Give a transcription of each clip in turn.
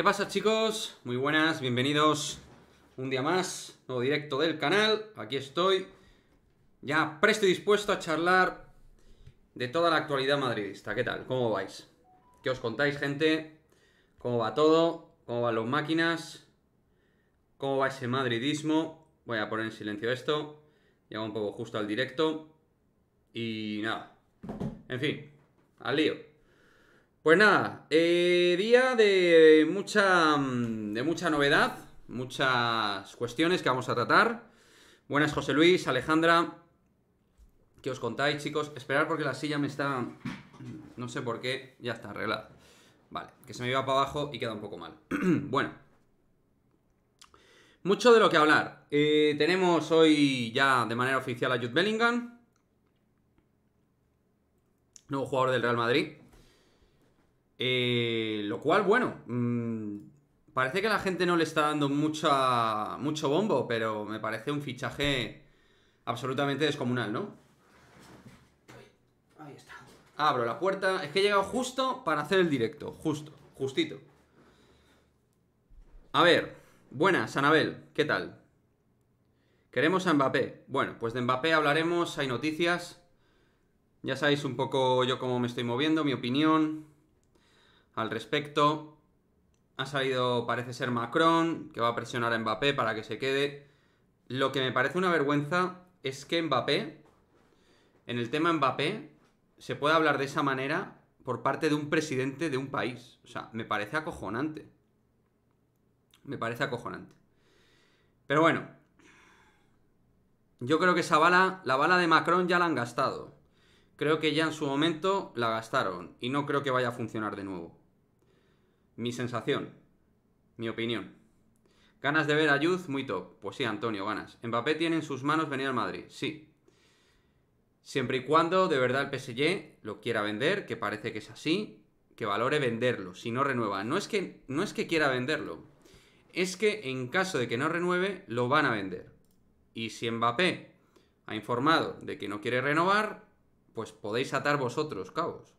¿Qué pasa chicos? Muy buenas, bienvenidos un día más, nuevo directo del canal, aquí estoy, ya presto y dispuesto a charlar de toda la actualidad madridista, ¿qué tal? ¿Cómo vais? ¿Qué os contáis gente? ¿Cómo va todo? ¿Cómo van las máquinas? ¿Cómo va ese madridismo? Voy a poner en silencio esto, llego un poco justo al directo y nada, en fin, al lío. Pues nada, eh, día de mucha, mm, de mucha novedad, muchas cuestiones que vamos a tratar. Buenas, José Luis, Alejandra. ¿Qué os contáis, chicos? Esperar porque la silla me está. No sé por qué, ya está arreglada. Vale, que se me iba para abajo y queda un poco mal. bueno, mucho de lo que hablar. Eh, tenemos hoy ya de manera oficial a Jude Bellingham, nuevo jugador del Real Madrid eh, lo cual, bueno, mm, parece que la gente no le está dando mucho bombo, pero me parece un fichaje absolutamente descomunal, ¿no? Ahí está. Abro la puerta. Es que he llegado justo para hacer el directo. Justo, justito. A ver. Buenas, Anabel. ¿Qué tal? Queremos a Mbappé. Bueno, pues de Mbappé hablaremos. Hay noticias. Ya sabéis un poco yo cómo me estoy moviendo, mi opinión al respecto. Ha salido, parece ser Macron, que va a presionar a Mbappé para que se quede. Lo que me parece una vergüenza es que Mbappé, en el tema Mbappé, se pueda hablar de esa manera por parte de un presidente de un país. O sea, me parece acojonante. Me parece acojonante. Pero bueno, yo creo que esa bala, la bala de Macron ya la han gastado. Creo que ya en su momento la gastaron y no creo que vaya a funcionar de nuevo. Mi sensación, mi opinión. Ganas de ver a Youth muy top. Pues sí, Antonio, ganas. Mbappé tiene en sus manos venir a Madrid, sí. Siempre y cuando de verdad el PSG lo quiera vender, que parece que es así, que valore venderlo, si no renueva. No es que, no es que quiera venderlo, es que en caso de que no renueve, lo van a vender. Y si Mbappé ha informado de que no quiere renovar, pues podéis atar vosotros, cabos.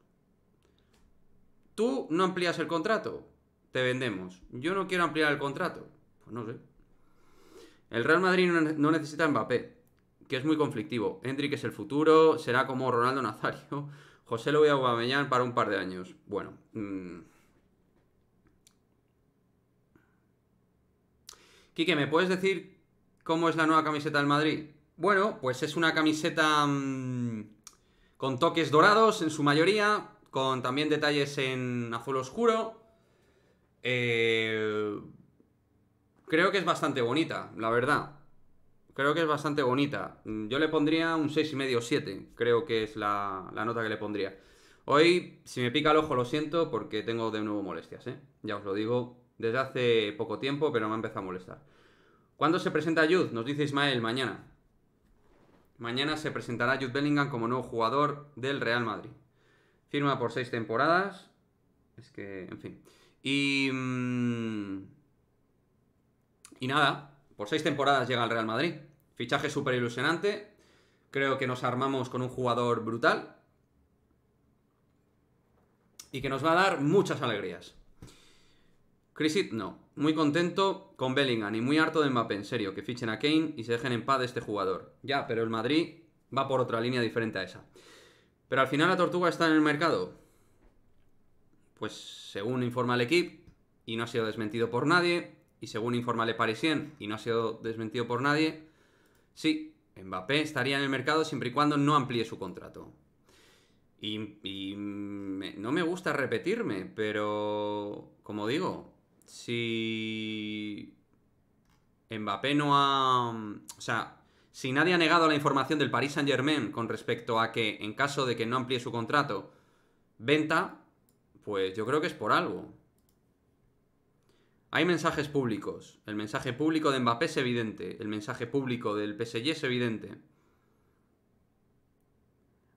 Tú no amplías el contrato, te vendemos. Yo no quiero ampliar el contrato. Pues no sé. El Real Madrid no necesita Mbappé, que es muy conflictivo. Hendrik es el futuro, será como Ronaldo Nazario. José lo voy a guaveñar para un par de años. Bueno, mm. Quique, ¿me puedes decir cómo es la nueva camiseta del Madrid? Bueno, pues es una camiseta mm, con toques dorados en su mayoría, con también detalles en azul oscuro, eh, creo que es bastante bonita, la verdad. Creo que es bastante bonita. Yo le pondría un 6,5 o 7. Creo que es la, nota que le pondría. Hoy, si me pica el ojo, lo siento porque tengo de nuevo molestias, ¿eh? Ya os lo digo desde hace poco tiempo, pero me ha empezado a molestar. ¿Cuándo se presenta Jude? Nos dice Ismael, mañana. Mañana se presentará Jude Bellingham como nuevo jugador del Real Madrid. Firma por seis temporadas. Es que, en fin. Y. Mm, y nada, por seis temporadas llega al Real Madrid. Fichaje súper ilusionante. Creo que nos armamos con un jugador brutal. Y que nos va a dar muchas alegrías. Crisit, no. Muy contento con Bellingham y muy harto de Mbappé, en serio, que fichen a Kane y se dejen en paz de este jugador. Ya, pero el Madrid va por otra línea diferente a esa. Pero al final la tortuga está en el mercado pues según informa el equipo, y no ha sido desmentido por nadie, y según informa Le Parisien, y no ha sido desmentido por nadie, sí, Mbappé estaría en el mercado siempre y cuando no amplíe su contrato. Y, no me gusta repetirme, pero como digo, si Mbappé no ha... O sea, si nadie ha negado la información del Paris Saint Germain con respecto a que en caso de que no amplíe su contrato, venta, pues yo creo que es por algo. Hay mensajes públicos. El mensaje público de Mbappé es evidente. El mensaje público del PSG es evidente.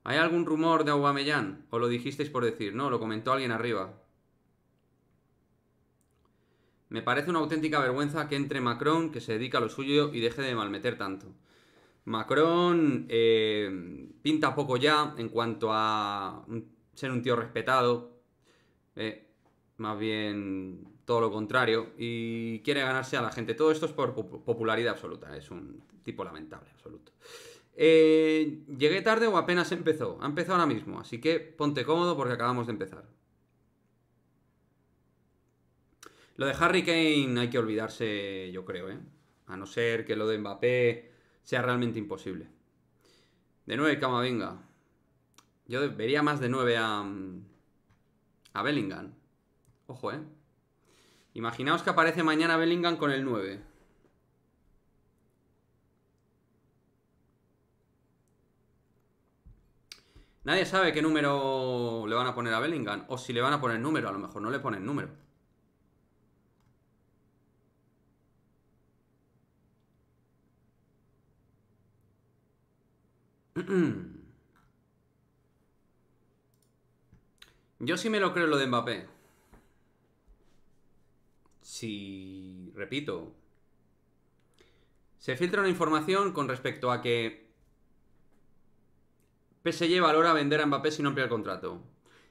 ¿Hay algún rumor de Aubameyang? ¿O lo dijisteis por decir? No, lo comentó alguien arriba. Me parece una auténtica vergüenza que entre Macron, que se dedica a lo suyo y deje de malmeter tanto. Macron eh, pinta poco ya en cuanto a ser un tío respetado, eh, más bien todo lo contrario, y quiere ganarse a la gente. Todo esto es por popularidad absoluta, es un tipo lamentable, absoluto. Eh, ¿Llegué tarde o apenas empezó? Ha empezado ahora mismo, así que ponte cómodo porque acabamos de empezar. Lo de Harry Kane hay que olvidarse, yo creo, ¿eh? A no ser que lo de Mbappé sea realmente imposible. De nueve cama, venga. Yo vería más de nueve a, mm, a Bellingham. Ojo, ¿eh? Imaginaos que aparece mañana Bellingham con el 9. Nadie sabe qué número le van a poner a Bellingham. O si le van a poner número. A lo mejor no le ponen número. Yo sí me lo creo lo de Mbappé. Si, repito, se filtra una información con respecto a que PSG valora vender a Mbappé si no amplia el contrato.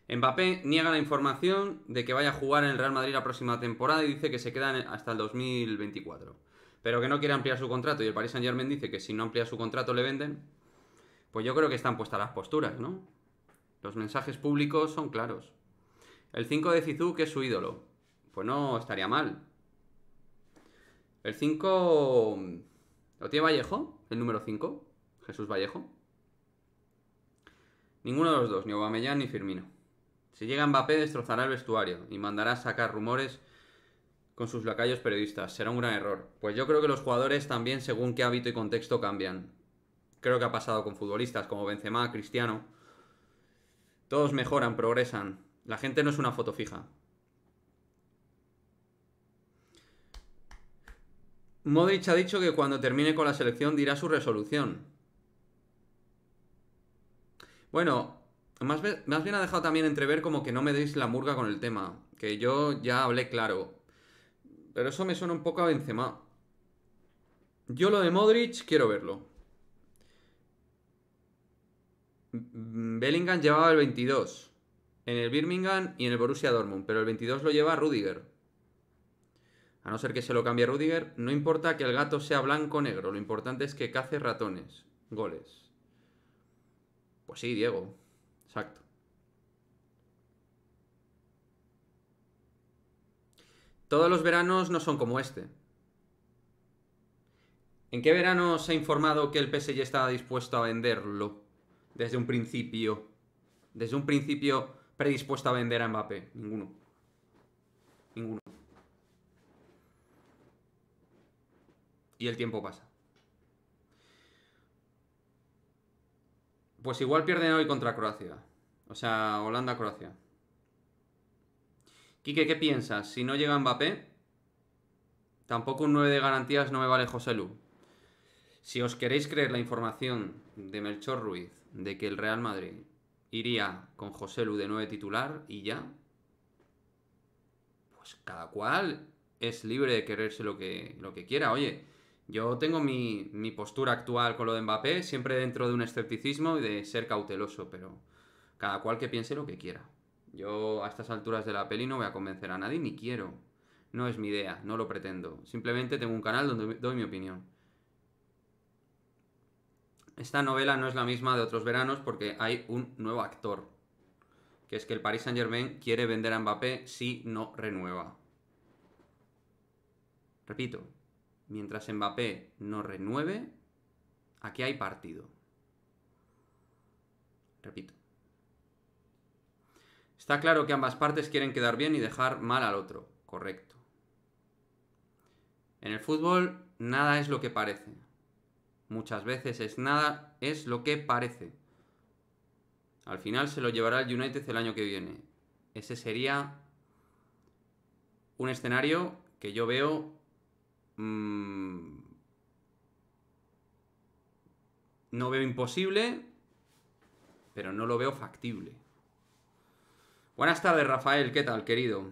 Mbappé niega la información de que vaya a jugar en el Real Madrid la próxima temporada y dice que se queda hasta el 2024. Pero que no quiere ampliar su contrato y el Paris Saint Germain dice que si no amplía su contrato le venden. Pues yo creo que están puestas las posturas, ¿no? Los mensajes públicos son claros. El 5 de Cizú, que es su ídolo. Pues no estaría mal. El 5... ¿Lo tiene Vallejo? El número 5. Jesús Vallejo. Ninguno de los dos, ni Obamellán ni Firmino. Si llega Mbappé destrozará el vestuario y mandará a sacar rumores con sus lacayos periodistas. Será un gran error. Pues yo creo que los jugadores también según qué hábito y contexto cambian. Creo que ha pasado con futbolistas como Benzema, Cristiano, todos mejoran, progresan. La gente no es una foto fija. Modric ha dicho que cuando termine con la selección dirá su resolución. Bueno, más, bien ha dejado también entrever como que no me deis la murga con el tema, que yo ya hablé claro. Pero eso me suena un poco a Benzema. Yo lo de Modric quiero verlo. Bellingham llevaba el 22 en el Birmingham y en el Borussia Dortmund, pero el 22 lo lleva Rudiger. A no ser que se lo cambie Rudiger, no importa que el gato sea blanco o negro, lo importante es que cace ratones, goles. Pues sí, Diego, exacto. Todos los veranos no son como este. ¿En qué verano se ha informado que el PSG estaba dispuesto a venderlo? desde un principio, desde un principio predispuesto a vender a Mbappé. Ninguno. Ninguno. Y el tiempo pasa. Pues igual pierden hoy contra Croacia. O sea, Holanda-Croacia. Quique, ¿qué piensas? Si no llega Mbappé, tampoco un 9 de garantías no me vale José Lu. Si os queréis creer la información de Melchor Ruiz de que el Real Madrid iría con José Lu de nueve titular y ya, pues cada cual es libre de quererse lo que, lo que quiera. Oye, yo tengo mi, mi, postura actual con lo de Mbappé, siempre dentro de un escepticismo y de ser cauteloso, pero cada cual que piense lo que quiera. Yo a estas alturas de la peli no voy a convencer a nadie, ni quiero. No es mi idea, no lo pretendo. Simplemente tengo un canal donde doy mi opinión. Esta novela no es la misma de otros veranos porque hay un nuevo actor. Que es que el Paris Saint Germain quiere vender a Mbappé si no renueva. Repito, mientras Mbappé no renueve, aquí hay partido. Repito. Está claro que ambas partes quieren quedar bien y dejar mal al otro. Correcto. En el fútbol, nada es lo que parece. Muchas veces es nada, es lo que parece. Al final se lo llevará el United el año que viene. Ese sería un escenario que yo veo mm, no veo imposible, pero no lo veo factible. Buenas tardes, Rafael, ¿qué tal, querido?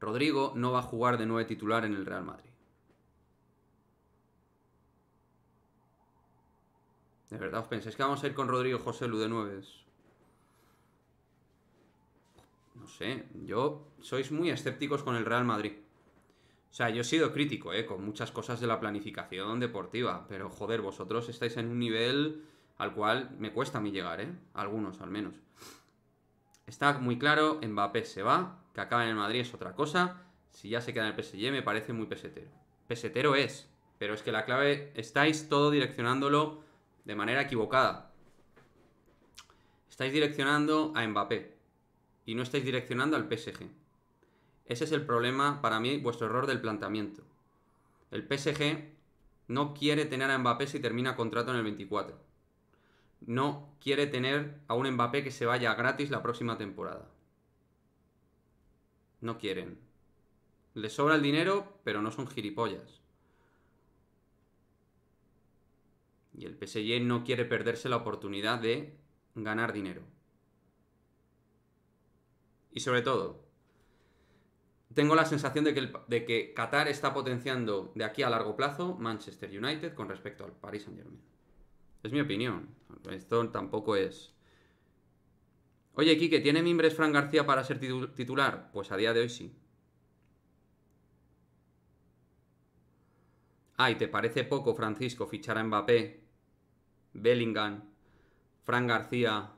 Rodrigo no va a jugar de nuevo titular en el Real Madrid. ¿De verdad os pensáis que vamos a ir con Rodrigo José Lu nueves? No sé, yo... Sois muy escépticos con el Real Madrid. O sea, yo he sido crítico, ¿eh? Con muchas cosas de la planificación deportiva. Pero, joder, vosotros estáis en un nivel al cual me cuesta a mí llegar, ¿eh? Algunos, al menos. Está muy claro, Mbappé se va, que acaba en el Madrid es otra cosa. Si ya se queda en el PSG me parece muy pesetero. Pesetero es, pero es que la clave estáis todo direccionándolo de manera equivocada. Estáis direccionando a Mbappé y no estáis direccionando al PSG. Ese es el problema para mí, vuestro error del planteamiento. El PSG no quiere tener a Mbappé si termina contrato en el 24. No quiere tener a un Mbappé que se vaya gratis la próxima temporada. No quieren. Les sobra el dinero, pero no son gilipollas. Y el PSG no quiere perderse la oportunidad de ganar dinero. Y sobre todo, tengo la sensación de que, Qatar está potenciando de aquí a largo plazo Manchester United con respecto al Paris Saint Germain. Es mi opinión. Esto tampoco es. Oye, Quique, ¿tiene mimbres Fran García para ser titular? Pues a día de hoy sí. Ay, ¿te parece poco, Francisco, fichar a Mbappé Bellingham, Fran García,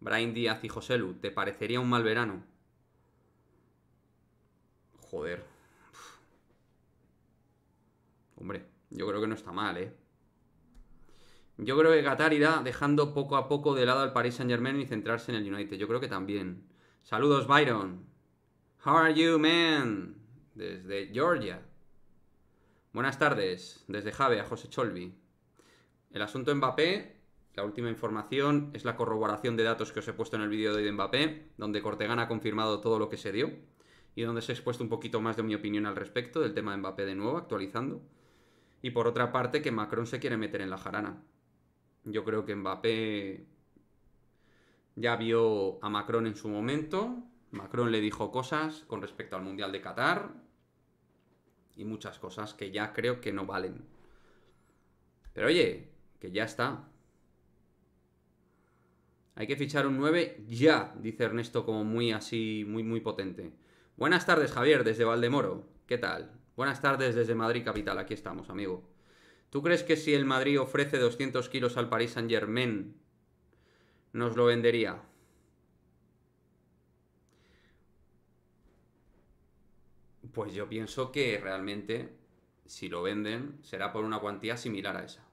Brian Díaz y Lu ¿te parecería un mal verano? Joder. Hombre, yo creo que no está mal, ¿eh? Yo creo que Qatar irá dejando poco a poco de lado al Paris Saint Germain y centrarse en el United. Yo creo que también. Saludos, Byron. How are you, man? Desde Georgia. Buenas tardes, desde Jave a José Cholby. El asunto Mbappé, la última información es la corroboración de datos que os he puesto en el vídeo de hoy de Mbappé, donde Cortegán ha confirmado todo lo que se dio y donde se ha expuesto un poquito más de mi opinión al respecto del tema de Mbappé de nuevo, actualizando. Y por otra parte, que Macron se quiere meter en la jarana. Yo creo que Mbappé ya vio a Macron en su momento. Macron le dijo cosas con respecto al Mundial de Qatar y muchas cosas que ya creo que no valen. Pero oye, que ya está. Hay que fichar un 9 ya, dice Ernesto como muy así, muy, muy potente. Buenas tardes, Javier, desde Valdemoro. ¿Qué tal? Buenas tardes desde Madrid Capital, aquí estamos, amigo. ¿Tú crees que si el Madrid ofrece 200 kilos al Paris Saint Germain, nos lo vendería? Pues yo pienso que realmente, si lo venden, será por una cuantía similar a esa.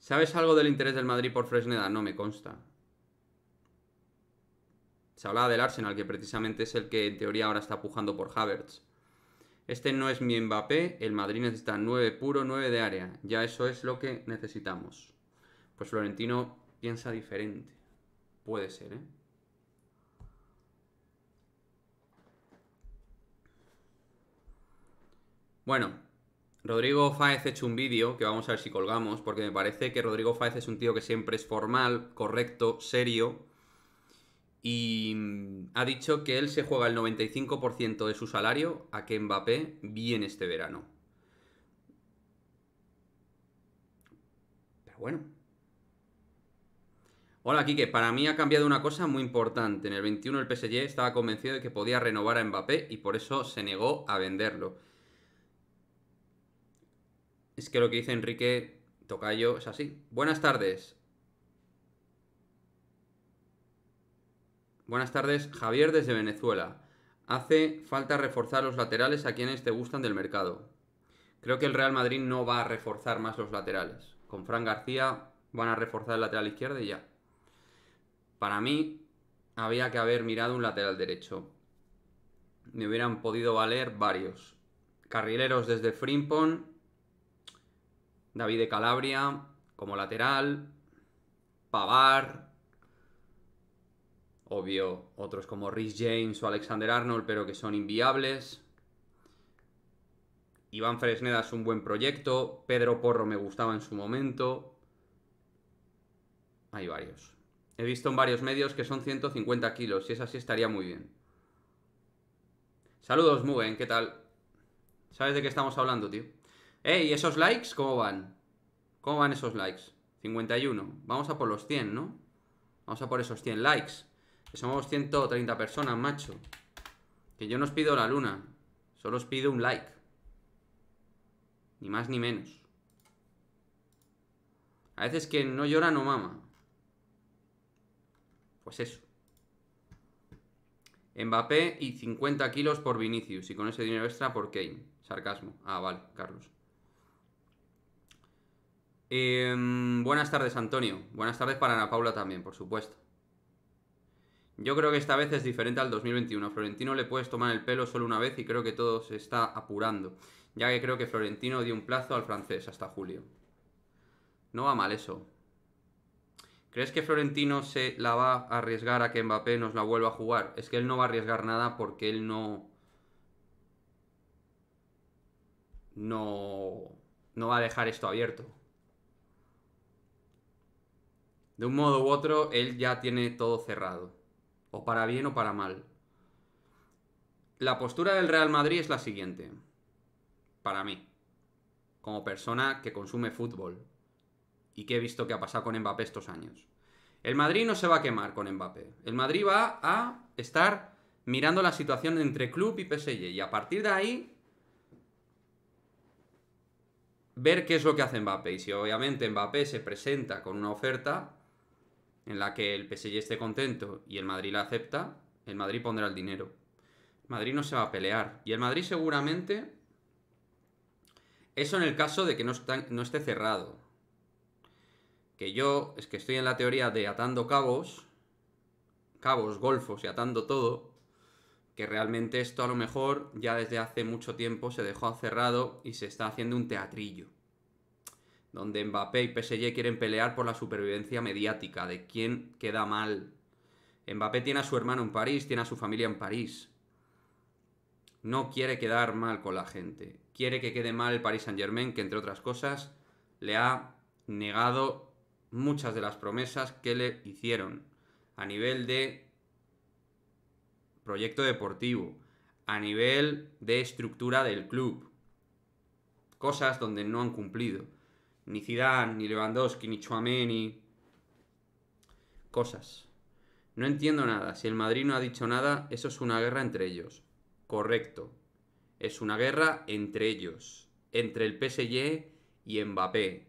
¿Sabes algo del interés del Madrid por Fresneda? No me consta. Se hablaba del Arsenal, que precisamente es el que en teoría ahora está pujando por Havertz. Este no es mi Mbappé, el Madrid necesita 9 puro, 9 de área. Ya eso es lo que necesitamos. Pues Florentino piensa diferente. Puede ser, ¿eh? Bueno, Rodrigo Fáez ha hecho un vídeo que vamos a ver si colgamos, porque me parece que Rodrigo Fáez es un tío que siempre es formal, correcto, serio. Y mm, ha dicho que él se juega el 95% de su salario a que Mbappé viene este verano. Pero bueno. Hola, Kike, Para mí ha cambiado una cosa muy importante. En el 21 el PSG estaba convencido de que podía renovar a Mbappé y por eso se negó a venderlo. Es que lo que dice Enrique Tocayo es así. Buenas tardes. Buenas tardes, Javier desde Venezuela. Hace falta reforzar los laterales a quienes te gustan del mercado. Creo que el Real Madrid no va a reforzar más los laterales. Con Fran García van a reforzar el lateral izquierdo y ya. Para mí, había que haber mirado un lateral derecho. Me hubieran podido valer varios. Carrileros desde Frimpon David de Calabria como lateral, Pavar, obvio, otros como Rhys James o Alexander Arnold, pero que son inviables. Iván Fresneda es un buen proyecto, Pedro Porro me gustaba en su momento. Hay varios. He visto en varios medios que son 150 kilos, y es así estaría muy bien. Saludos, Mugen, ¿qué tal? ¿Sabes de qué estamos hablando, tío? Eh, ¿y esos likes cómo van? ¿Cómo van esos likes? 51. Vamos a por los 100, ¿no? Vamos a por esos 100 likes. Que somos 130 personas, macho. Que yo no os pido la luna. Solo os pido un like. Ni más ni menos. A veces que no llora no mama. Pues eso. Mbappé y 50 kilos por Vinicius. Y con ese dinero extra por Kane. Sarcasmo. Ah, vale, Carlos. Em, buenas tardes, Antonio. Buenas tardes para Ana Paula también, por supuesto. Yo creo que esta vez es diferente al 2021. Florentino le puedes tomar el pelo solo una vez y creo que todo se está apurando, ya que creo que Florentino dio un plazo al francés hasta julio. No va mal eso. ¿Crees que Florentino se la va a arriesgar a que Mbappé nos la vuelva a jugar? Es que él no va a arriesgar nada porque él no... No... No va a dejar esto abierto de un modo u otro, él ya tiene todo cerrado. O para bien o para mal. La postura del Real Madrid es la siguiente. Para mí. Como persona que consume fútbol. Y que he visto que ha pasado con Mbappé estos años. El Madrid no se va a quemar con Mbappé. El Madrid va a estar mirando la situación entre club y PSG. Y a partir de ahí, ver qué es lo que hace Mbappé. Y si obviamente Mbappé se presenta con una oferta, en la que el PSG esté contento y el Madrid la acepta, el Madrid pondrá el dinero. Madrid no se va a pelear. Y el Madrid seguramente... Eso en el caso de que no, no esté cerrado. Que yo es que estoy en la teoría de atando cabos, cabos, golfos y atando todo, que realmente esto a lo mejor ya desde hace mucho tiempo se dejó cerrado y se está haciendo un teatrillo donde Mbappé y PSG quieren pelear por la supervivencia mediática, de quién queda mal. Mbappé tiene a su hermano en París, tiene a su familia en París. No quiere quedar mal con la gente. Quiere que quede mal el Paris Saint-Germain, que entre otras cosas le ha negado muchas de las promesas que le hicieron a nivel de proyecto deportivo, a nivel de estructura del club. Cosas donde no han cumplido. Ni Zidane, ni Lewandowski, ni ni. Cosas. No entiendo nada. Si el Madrid no ha dicho nada, eso es una guerra entre ellos. Correcto. Es una guerra entre ellos. Entre el PSG y Mbappé.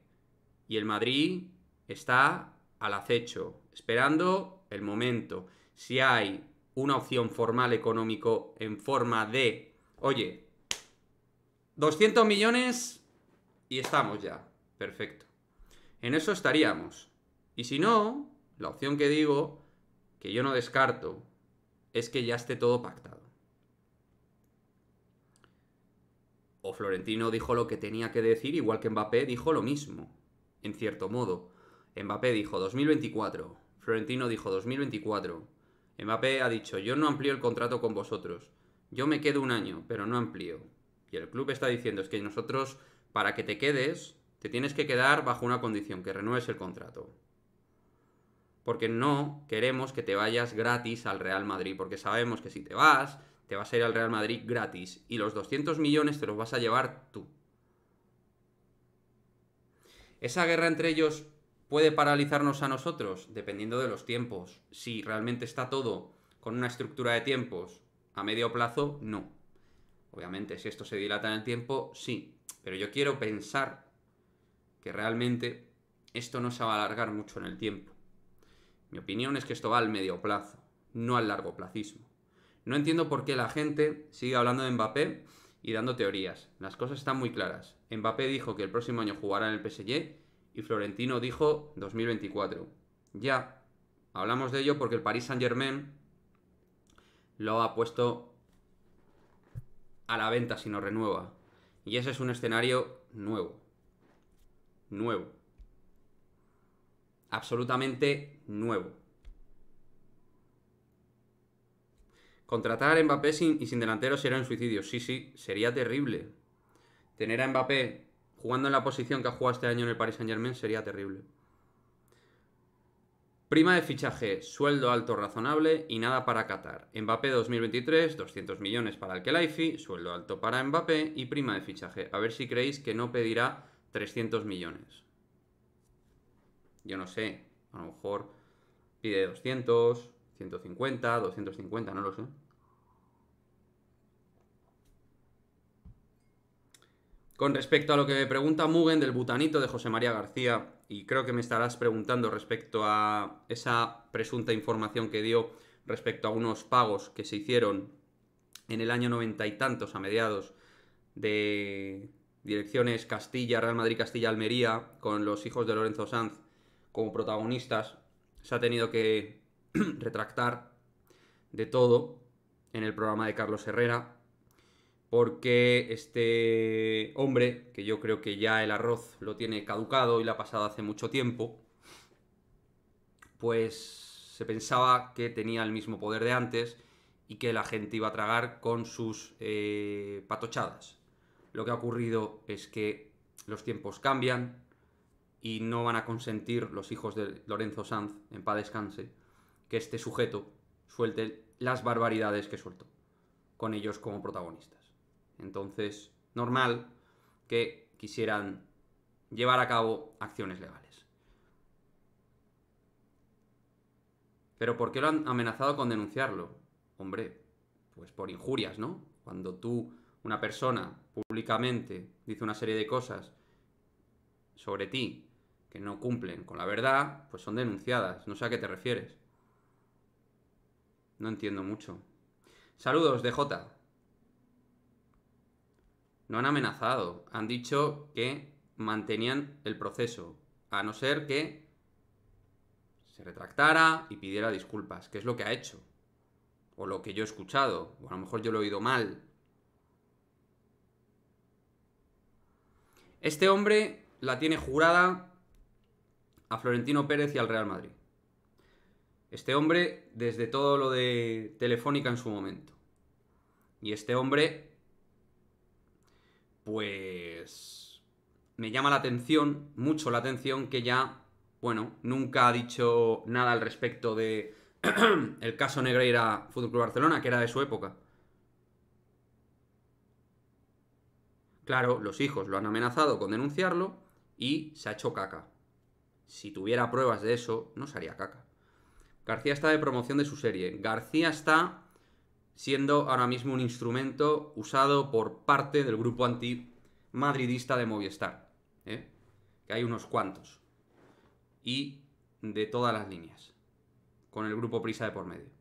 Y el Madrid está al acecho, esperando el momento. Si hay una opción formal económico en forma de, oye, 200 millones y estamos ya. Perfecto. En eso estaríamos. Y si no, la opción que digo, que yo no descarto, es que ya esté todo pactado. O Florentino dijo lo que tenía que decir, igual que Mbappé dijo lo mismo, en cierto modo. Mbappé dijo 2024, Florentino dijo 2024. Mbappé ha dicho, yo no amplío el contrato con vosotros, yo me quedo un año, pero no amplío. Y el club está diciendo, es que nosotros, para que te quedes, te tienes que quedar bajo una condición, que renueves el contrato. Porque no queremos que te vayas gratis al Real Madrid, porque sabemos que si te vas, te vas a ir al Real Madrid gratis y los 200 millones te los vas a llevar tú. ¿Esa guerra entre ellos puede paralizarnos a nosotros? Dependiendo de los tiempos. Si realmente está todo con una estructura de tiempos a medio plazo, no. Obviamente, si esto se dilata en el tiempo, sí. Pero yo quiero pensar que realmente esto no se va a alargar mucho en el tiempo. Mi opinión es que esto va al medio plazo, no al largo plazismo. No entiendo por qué la gente sigue hablando de Mbappé y dando teorías. Las cosas están muy claras. Mbappé dijo que el próximo año jugará en el PSG y Florentino dijo 2024. Ya, hablamos de ello porque el Paris Saint-Germain lo ha puesto a la venta si no renueva. Y ese es un escenario nuevo nuevo. Absolutamente nuevo. Contratar a Mbappé sin, y sin delantero sería un suicidio. Sí, sí, sería terrible. Tener a Mbappé jugando en la posición que ha jugado este año en el Paris Saint Germain sería terrible. Prima de fichaje, sueldo alto razonable y nada para Qatar. Mbappé 2023, 200 millones para el Kelaifi, sueldo alto para Mbappé y prima de fichaje. A ver si creéis que no pedirá 300 millones. Yo no sé, a lo mejor pide 200, 150, 250, no lo sé. Con respecto a lo que me pregunta Mugen del butanito de José María García, y creo que me estarás preguntando respecto a esa presunta información que dio respecto a unos pagos que se hicieron en el año noventa y tantos, a mediados de, Direcciones Castilla, Real Madrid, Castilla, Almería, con los hijos de Lorenzo Sanz como protagonistas. Se ha tenido que retractar de todo en el programa de Carlos Herrera, porque este hombre, que yo creo que ya el arroz lo tiene caducado y lo ha pasado hace mucho tiempo, pues se pensaba que tenía el mismo poder de antes y que la gente iba a tragar con sus eh, patochadas. Lo que ha ocurrido es que los tiempos cambian y no van a consentir los hijos de Lorenzo Sanz, en paz descanse, que este sujeto suelte las barbaridades que suelto con ellos como protagonistas. Entonces, normal que quisieran llevar a cabo acciones legales. Pero ¿por qué lo han amenazado con denunciarlo? Hombre, pues por injurias, ¿no? Cuando tú, una persona, públicamente dice una serie de cosas sobre ti que no cumplen con la verdad, pues son denunciadas. No sé a qué te refieres. No entiendo mucho. Saludos, DJ. No han amenazado. Han dicho que mantenían el proceso. A no ser que se retractara y pidiera disculpas, que es lo que ha hecho. O lo que yo he escuchado. O a lo mejor yo lo he oído mal. Este hombre la tiene jurada a Florentino Pérez y al Real Madrid. Este hombre desde todo lo de Telefónica en su momento. Y este hombre, pues... Me llama la atención, mucho la atención, que ya, bueno, nunca ha dicho nada al respecto de el caso Negreira Fútbol Barcelona, que era de su época. Claro, los hijos lo han amenazado con denunciarlo y se ha hecho caca. Si tuviera pruebas de eso, no se haría caca. García está de promoción de su serie. García está siendo ahora mismo un instrumento usado por parte del grupo anti-madridista de Movistar. ¿eh? Que hay unos cuantos. Y de todas las líneas. Con el grupo Prisa de por medio.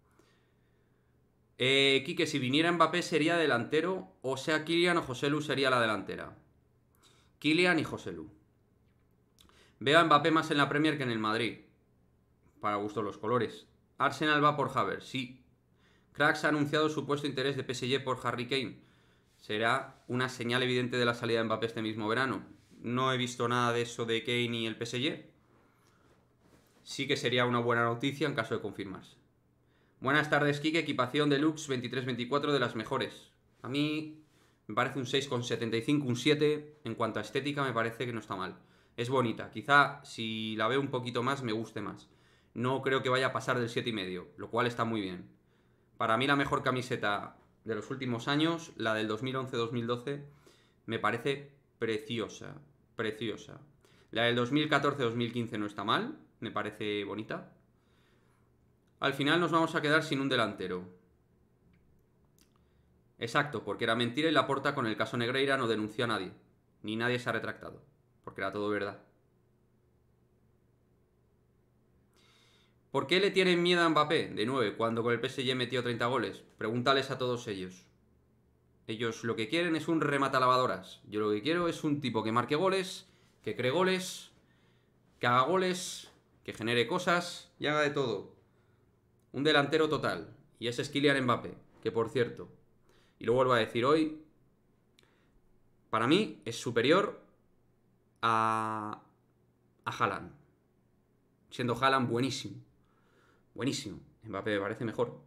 Eh, si viniera Mbappé sería delantero, o sea, Kylian o José Lu sería la delantera. Kylian y José Lu. Veo a Mbappé más en la Premier que en el Madrid. Para gusto los colores. Arsenal va por Haver, sí. Cracks ha anunciado supuesto interés de PSG por Harry Kane. Será una señal evidente de la salida de Mbappé este mismo verano. No he visto nada de eso de Kane y el PSG. Sí que sería una buena noticia en caso de confirmarse. Buenas tardes, Kike. Equipación deluxe 23-24 de las mejores. A mí me parece un 6,75, un 7. En cuanto a estética, me parece que no está mal. Es bonita. Quizá si la veo un poquito más, me guste más. No creo que vaya a pasar del 7,5, lo cual está muy bien. Para mí, la mejor camiseta de los últimos años, la del 2011-2012, me parece preciosa. Preciosa. La del 2014-2015 no está mal, me parece bonita. Al final nos vamos a quedar sin un delantero. Exacto, porque era mentira y la porta con el caso Negreira no denunció a nadie. Ni nadie se ha retractado, porque era todo verdad. ¿Por qué le tienen miedo a Mbappé de 9 cuando con el PSG metió 30 goles? Pregúntales a todos ellos. Ellos lo que quieren es un remata lavadoras. Yo lo que quiero es un tipo que marque goles, que cree goles, que haga goles, que genere cosas y haga de todo. Un delantero total. Y es Kylian Mbappé, que por cierto, y lo vuelvo a decir hoy, para mí es superior a, a Haaland. Siendo Haaland buenísimo. Buenísimo. Mbappé me parece mejor.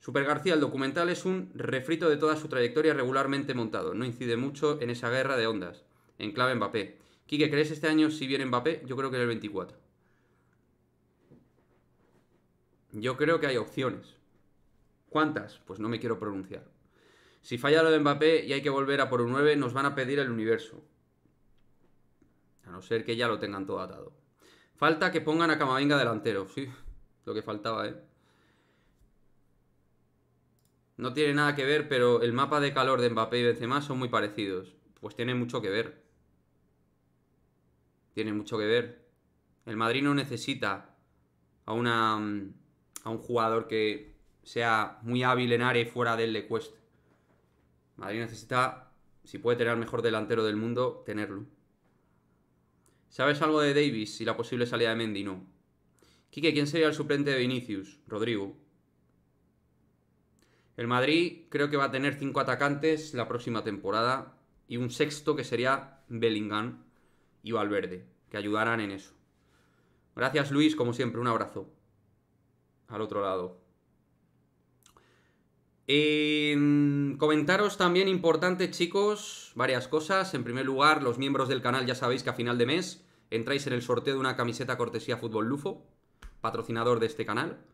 Super García, el documental es un refrito de toda su trayectoria regularmente montado. No incide mucho en esa guerra de ondas. En clave Mbappé. Quique, ¿crees este año si viene Mbappé? Yo creo que el 24. Yo creo que hay opciones. ¿Cuántas? Pues no me quiero pronunciar. Si falla lo de Mbappé y hay que volver a por un 9, nos van a pedir el universo. A no ser que ya lo tengan todo atado. Falta que pongan a Camavinga delantero. Sí, lo que faltaba, ¿eh? No tiene nada que ver, pero el mapa de calor de Mbappé y Benzema son muy parecidos. Pues tiene mucho que ver. Tiene mucho que ver. El Madrid no necesita a una mm, a un jugador que sea muy hábil en área y fuera de él le cueste. Madrid necesita, si puede tener al mejor delantero del mundo, tenerlo. ¿Sabes algo de Davis y la posible salida de Mendy? No. Quique, ¿quién sería el suplente de Vinicius? Rodrigo. El Madrid creo que va a tener cinco atacantes la próxima temporada y un sexto que sería Bellingham y Valverde, que ayudarán en eso. Gracias Luis, como siempre, un abrazo al otro lado. comentaros también importante, chicos, varias cosas. En primer lugar, los miembros del canal ya sabéis que a final de mes entráis en el sorteo de una camiseta cortesía Fútbol Lufo, patrocinador de este canal.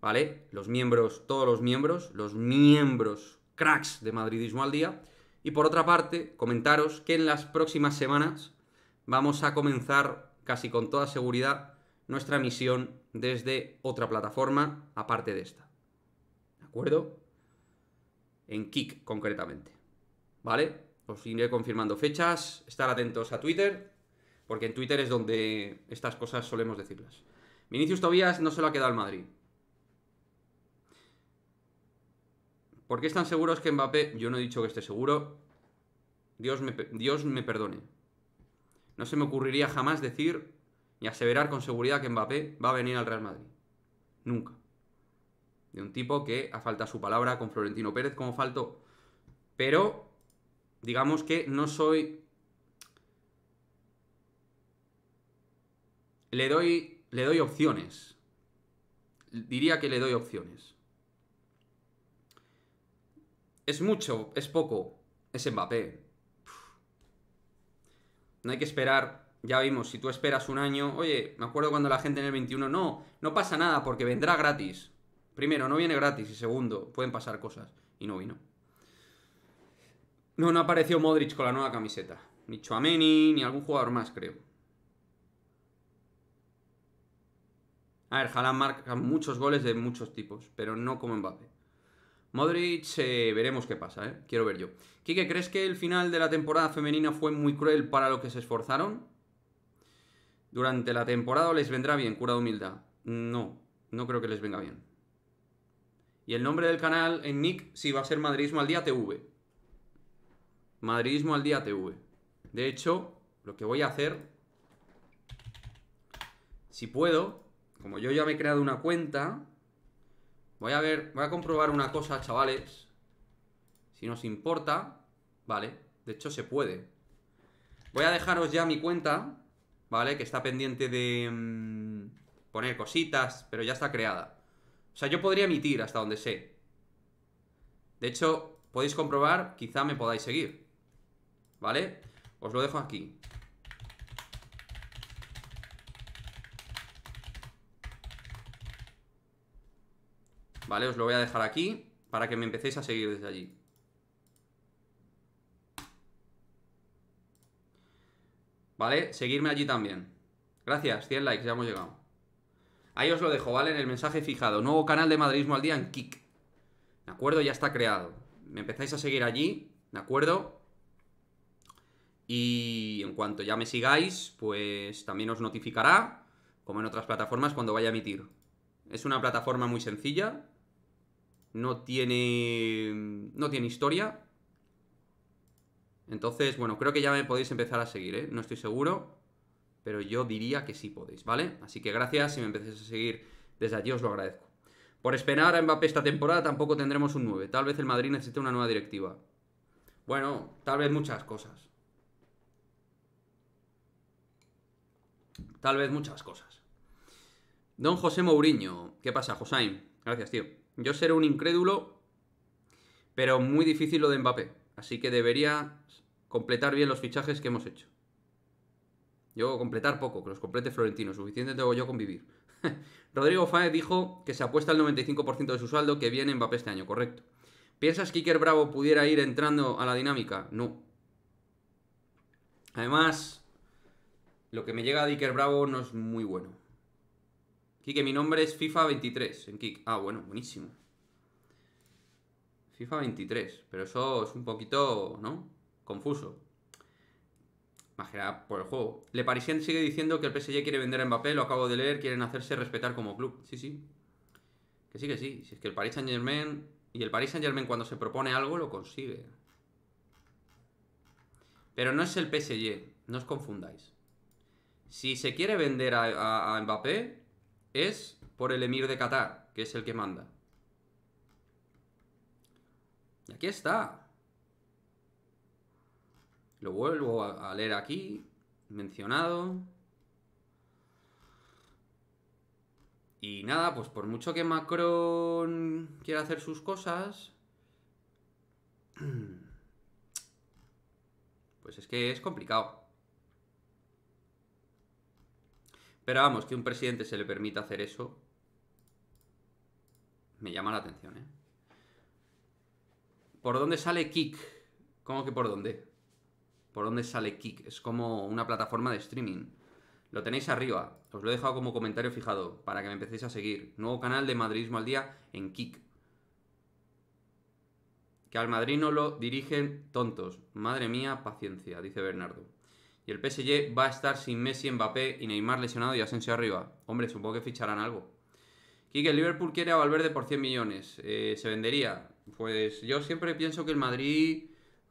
¿Vale? Los miembros, todos los miembros, los miembros cracks de Madridismo al Día. Y por otra parte, comentaros que en las próximas semanas vamos a comenzar casi con toda seguridad nuestra misión desde otra plataforma aparte de esta. ¿De acuerdo? En Kik concretamente. ¿Vale? Os iré confirmando fechas, estar atentos a Twitter, porque en Twitter es donde estas cosas solemos decirlas. Vinicius Tobías no se lo ha quedado al Madrid. ¿Por qué están seguros que Mbappé... Yo no he dicho que esté seguro. Dios Dios me perdone. No se me ocurriría jamás decir ni aseverar con seguridad que Mbappé va a venir al Real Madrid. Nunca. De un tipo que ha falta su palabra con Florentino Pérez como faltó. Pero digamos que no soy... Le doy, le doy opciones. Diría que le doy opciones. Es mucho, es poco. Es Mbappé. No hay que esperar ya vimos, si tú esperas un año, oye, me acuerdo cuando la gente en el 21, no, no pasa nada porque vendrá gratis. Primero, no viene gratis y segundo, pueden pasar cosas. Y no vino. No, no apareció Modric con la nueva camiseta. Ni Chuameni, ni algún jugador más, creo. A ver, jalan marca muchos goles de muchos tipos, pero no como Mbappé. Modric, eh, veremos qué pasa, ¿eh? Quiero ver yo. Quique, ¿crees que el final de la temporada femenina fue muy cruel para lo que se esforzaron? durante la temporada les vendrá bien, cura de humildad. No, no creo que les venga bien. Y el nombre del canal en Nick sí va a ser Madridismo al Día TV. Madridismo al Día TV. De hecho, lo que voy a hacer, si puedo, como yo ya me he creado una cuenta, voy a ver, voy a comprobar una cosa, chavales. Si nos importa, vale, de hecho se puede. Voy a dejaros ya mi cuenta ¿vale? Que está pendiente de mm, poner cositas, pero ya está creada. O sea, yo podría emitir hasta donde sé. De hecho, podéis comprobar, quizá me podáis seguir. ¿Vale? Os lo dejo aquí. ¿Vale? Os lo voy a dejar aquí para que me empecéis a seguir desde allí. ¿Vale? Seguirme allí también. Gracias, 100 likes, ya hemos llegado. Ahí os lo dejo, ¿vale? En el mensaje fijado. Nuevo canal de Madridismo al Día en Kik. ¿De acuerdo? Ya está creado. Me empezáis a seguir allí, ¿de acuerdo? Y en cuanto ya me sigáis, pues también os notificará, como en otras plataformas, cuando vaya a emitir. Es una plataforma muy sencilla. No tiene. No tiene historia. Entonces, bueno, creo que ya me podéis empezar a seguir, ¿eh? No estoy seguro, pero yo diría que sí podéis, ¿vale? Así que gracias si me empecéis a seguir desde allí, os lo agradezco. Por esperar a Mbappé esta temporada tampoco tendremos un 9. Tal vez el Madrid necesite una nueva directiva. Bueno, tal vez muchas cosas. Tal vez muchas cosas. Don José Mourinho. ¿Qué pasa, Josain? Gracias, tío. Yo seré un incrédulo, pero muy difícil lo de Mbappé. Así que debería completar bien los fichajes que hemos hecho. Yo completar poco, que los complete Florentino, suficiente tengo yo con vivir. Rodrigo Faez dijo que se apuesta el 95% de su saldo que viene Mbappé este año, correcto. ¿Piensas que Iker Bravo pudiera ir entrando a la dinámica? No. Además, lo que me llega de Iker Bravo no es muy bueno. Kike, mi nombre es FIFA 23 en Kik. Ah, bueno, buenísimo. FIFA 23, pero eso es un poquito, ¿no? confuso. Más por el juego. Le Parisien sigue diciendo que el PSG quiere vender a Mbappé, lo acabo de leer, quieren hacerse respetar como club. Sí, sí. Que sí, que sí. Si es que el Paris Saint Germain. Y el Paris Saint Germain cuando se propone algo lo consigue. Pero no es el PSG, no os confundáis. Si se quiere vender a Mbappé, es por el emir de Qatar, que es el que manda. Y aquí está. Lo vuelvo a, leer aquí, mencionado. Y nada, pues por mucho que Macron quiera hacer sus cosas, pues es que es complicado. Pero vamos, que un presidente se le permita hacer eso, me llama la atención, ¿eh? ¿Por dónde sale Kik? ¿Cómo que por dónde? por dónde sale Kick. Es como una plataforma de streaming. Lo tenéis arriba, os lo he dejado como comentario fijado para que me empecéis a seguir. Nuevo canal de Madridismo al Día en Kick. Que al Madrid no lo dirigen tontos. Madre mía, paciencia, dice Bernardo. Y el PSG va a estar sin Messi, Mbappé y Neymar lesionado y Asensio arriba. Hombre, supongo que ficharán algo. Kik, el Liverpool quiere a Valverde por 100 millones. Eh, ¿Se vendería? Pues yo siempre pienso que el Madrid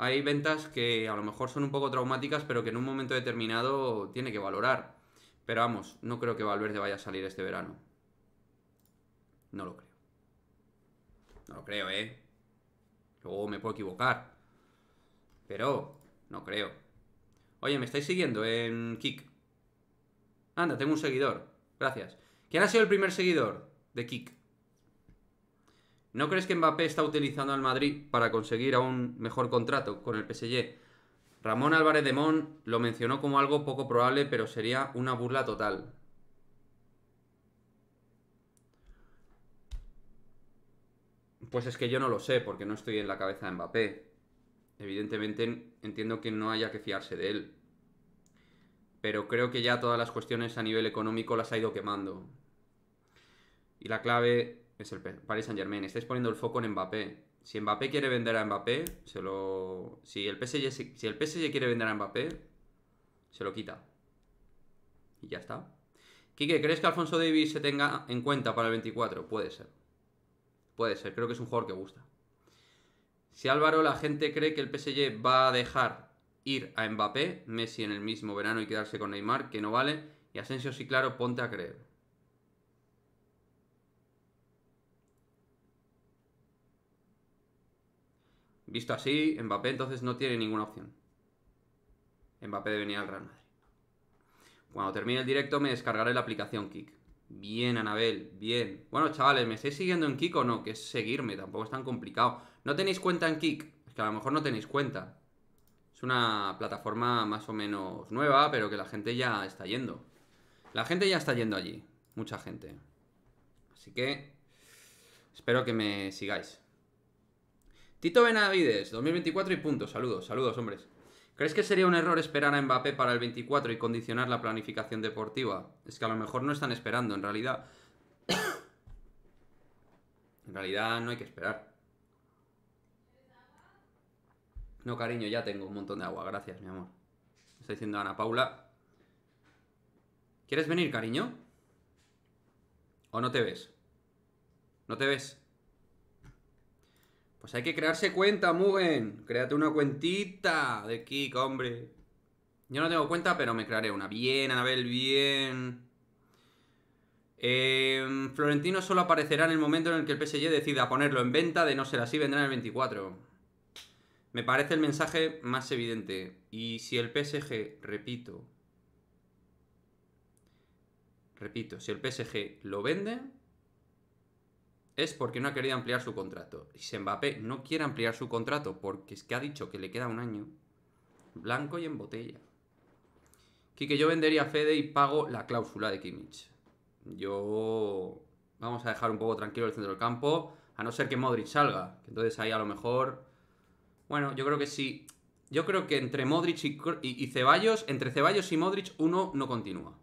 hay ventas que a lo mejor son un poco traumáticas, pero que en un momento determinado tiene que valorar. Pero vamos, no creo que Valverde vaya a salir este verano. No lo creo. No lo creo, ¿eh? Luego me puedo equivocar. Pero no creo. Oye, me estáis siguiendo en Kik. Anda, tengo un seguidor. Gracias. ¿Quién ha sido el primer seguidor de Kik? ¿No crees que Mbappé está utilizando al Madrid para conseguir aún mejor contrato con el PSG? Ramón Álvarez de Mon lo mencionó como algo poco probable, pero sería una burla total. Pues es que yo no lo sé, porque no estoy en la cabeza de Mbappé. Evidentemente entiendo que no haya que fiarse de él. Pero creo que ya todas las cuestiones a nivel económico las ha ido quemando. Y la clave es el Paris Saint Germain. Estáis poniendo el foco en Mbappé. Si Mbappé quiere vender a Mbappé, se lo. Si el PSG, si el PSG quiere vender a Mbappé, se lo quita. Y ya está. Quique, ¿crees que Alfonso Davis se tenga en cuenta para el 24? Puede ser. Puede ser, creo que es un jugador que gusta. Si Álvaro, la gente cree que el PSG va a dejar ir a Mbappé, Messi en el mismo verano y quedarse con Neymar, que no vale. Y Asensio, sí, claro, ponte a creer. Visto así, Mbappé entonces no tiene ninguna opción. Mbappé de venir al Real Madrid. Cuando termine el directo me descargaré la aplicación Kik. Bien, Anabel, bien. Bueno, chavales, ¿me estáis siguiendo en Kik o no? Que es seguirme, tampoco es tan complicado. ¿No tenéis cuenta en Kik? Es que a lo mejor no tenéis cuenta. Es una plataforma más o menos nueva, pero que la gente ya está yendo. La gente ya está yendo allí, mucha gente. Así que espero que me sigáis. Tito Benavides, 2024 y punto. Saludos, saludos, hombres. ¿Crees que sería un error esperar a Mbappé para el 24 y condicionar la planificación deportiva? Es que a lo mejor no están esperando, en realidad. en realidad no hay que esperar. No, cariño, ya tengo un montón de agua, gracias, mi amor. Está diciendo Ana Paula. ¿Quieres venir, cariño? ¿O no te ves? ¿No te ves? Pues hay que crearse cuenta, Mugen. Créate una cuentita de Kik, hombre. Yo no tengo cuenta, pero me crearé una. Bien, Anabel, bien. Em, Florentino solo aparecerá en el momento en el que el PSG decida ponerlo en venta. De no ser así, vendrá en el 24. Me parece el mensaje más evidente. Y si el PSG, repito, repito, si el PSG lo vende, es porque no ha querido ampliar su contrato. Y si Mbappé no quiere ampliar su contrato porque es que ha dicho que le queda un año, blanco y en botella. Quique, yo vendería a Fede y pago la cláusula de Kimmich. Yo... Vamos a dejar un poco tranquilo el centro del campo, a no ser que Modric salga. Entonces ahí a lo mejor... Bueno, yo creo que sí. Yo creo que entre Modric y Ceballos, entre Ceballos y Modric, uno no continúa.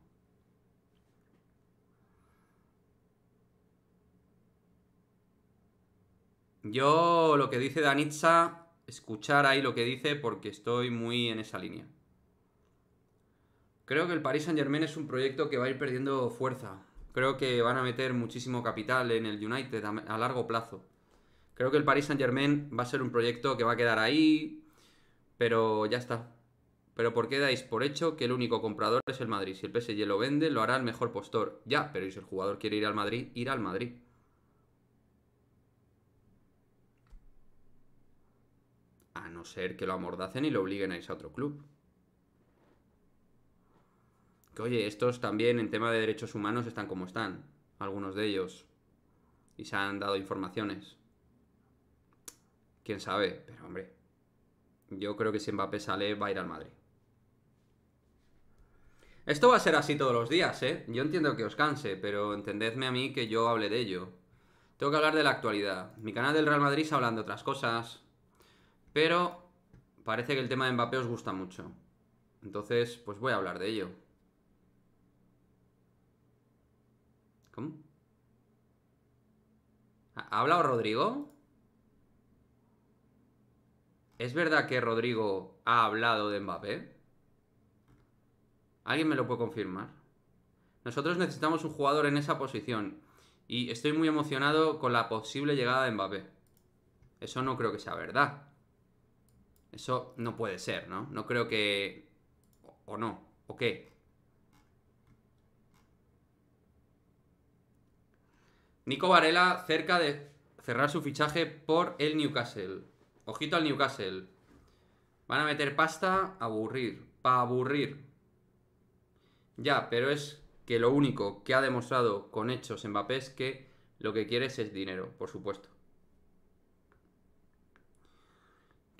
Yo lo que dice Danitza, escuchar ahí lo que dice porque estoy muy en esa línea. Creo que el Paris Saint Germain es un proyecto que va a ir perdiendo fuerza. Creo que van a meter muchísimo capital en el United a largo plazo. Creo que el Paris Saint Germain va a ser un proyecto que va a quedar ahí, pero ya está. Pero ¿por qué dais por hecho que el único comprador es el Madrid? Si el PSG lo vende, lo hará el mejor postor. Ya, pero si el jugador quiere ir al Madrid, irá al Madrid. a no ser que lo amordacen y lo obliguen a irse a otro club. Que oye, estos también en tema de derechos humanos están como están, algunos de ellos. Y se han dado informaciones. Quién sabe, pero hombre. Yo creo que si Mbappé sale va a ir al Madrid. Esto va a ser así todos los días, ¿eh? Yo entiendo que os canse, pero entendedme a mí que yo hable de ello. Tengo que hablar de la actualidad. Mi canal del Real Madrid se hablando de otras cosas, pero parece que el tema de Mbappé os gusta mucho. Entonces, pues voy a hablar de ello. ¿Cómo? ¿Ha hablado Rodrigo? ¿Es verdad que Rodrigo ha hablado de Mbappé? ¿Alguien me lo puede confirmar? Nosotros necesitamos un jugador en esa posición. Y estoy muy emocionado con la posible llegada de Mbappé. Eso no creo que sea verdad. Eso no puede ser, ¿no? No creo que... ¿O no? ¿O qué? Nico Varela cerca de cerrar su fichaje por el Newcastle. Ojito al Newcastle. Van a meter pasta, aburrir, pa' aburrir. Ya, pero es que lo único que ha demostrado con hechos Mbappé es que lo que quieres es dinero, por supuesto.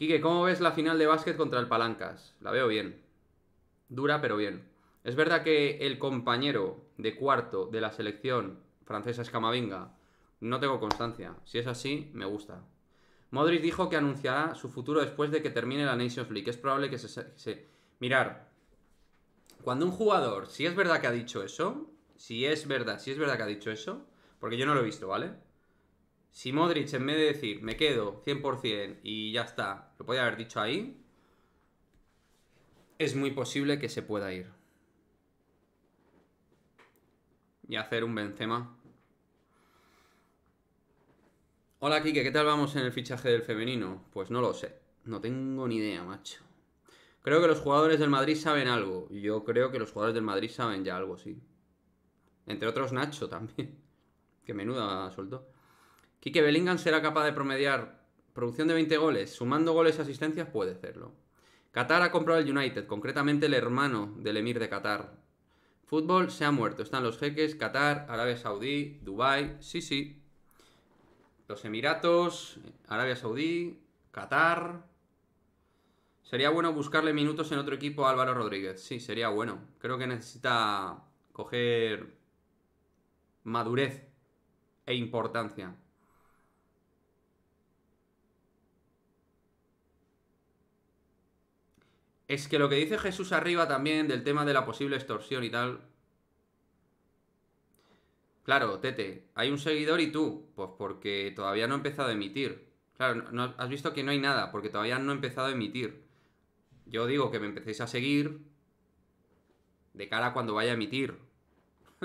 Kike, ¿cómo ves la final de básquet contra el Palancas? La veo bien. Dura, pero bien. Es verdad que el compañero de cuarto de la selección francesa es Camavinga. no tengo constancia. Si es así, me gusta. Modric dijo que anunciará su futuro después de que termine la Nations League. Es probable que se... se... Mirar, cuando un jugador, si es verdad que ha dicho eso, si es verdad, si es verdad que ha dicho eso, porque yo no lo he visto, ¿vale? Si Modric, en vez de decir, me quedo 100% y ya está, lo podía haber dicho ahí, es muy posible que se pueda ir. Y hacer un Benzema. Hola, Kike, ¿qué tal vamos en el fichaje del femenino? Pues no lo sé. No tengo ni idea, macho. Creo que los jugadores del Madrid saben algo. Yo creo que los jugadores del Madrid saben ya algo, sí. Entre otros Nacho también. Que menuda soltó. Quique Bellingham será capaz de promediar producción de 20 goles, sumando goles y asistencias, puede hacerlo. Qatar ha comprado el United, concretamente el hermano del emir de Qatar. Fútbol se ha muerto, están los jeques, Qatar, Arabia Saudí, Dubai, sí, sí. Los Emiratos, Arabia Saudí, Qatar. Sería bueno buscarle minutos en otro equipo a Álvaro Rodríguez. Sí, sería bueno. Creo que necesita coger madurez e importancia. Es que lo que dice Jesús arriba también del tema de la posible extorsión y tal. Claro, Tete, hay un seguidor y tú. Pues porque todavía no he empezado a emitir. Claro, no, has visto que no hay nada, porque todavía no he empezado a emitir. Yo digo que me empecéis a seguir de cara a cuando vaya a emitir.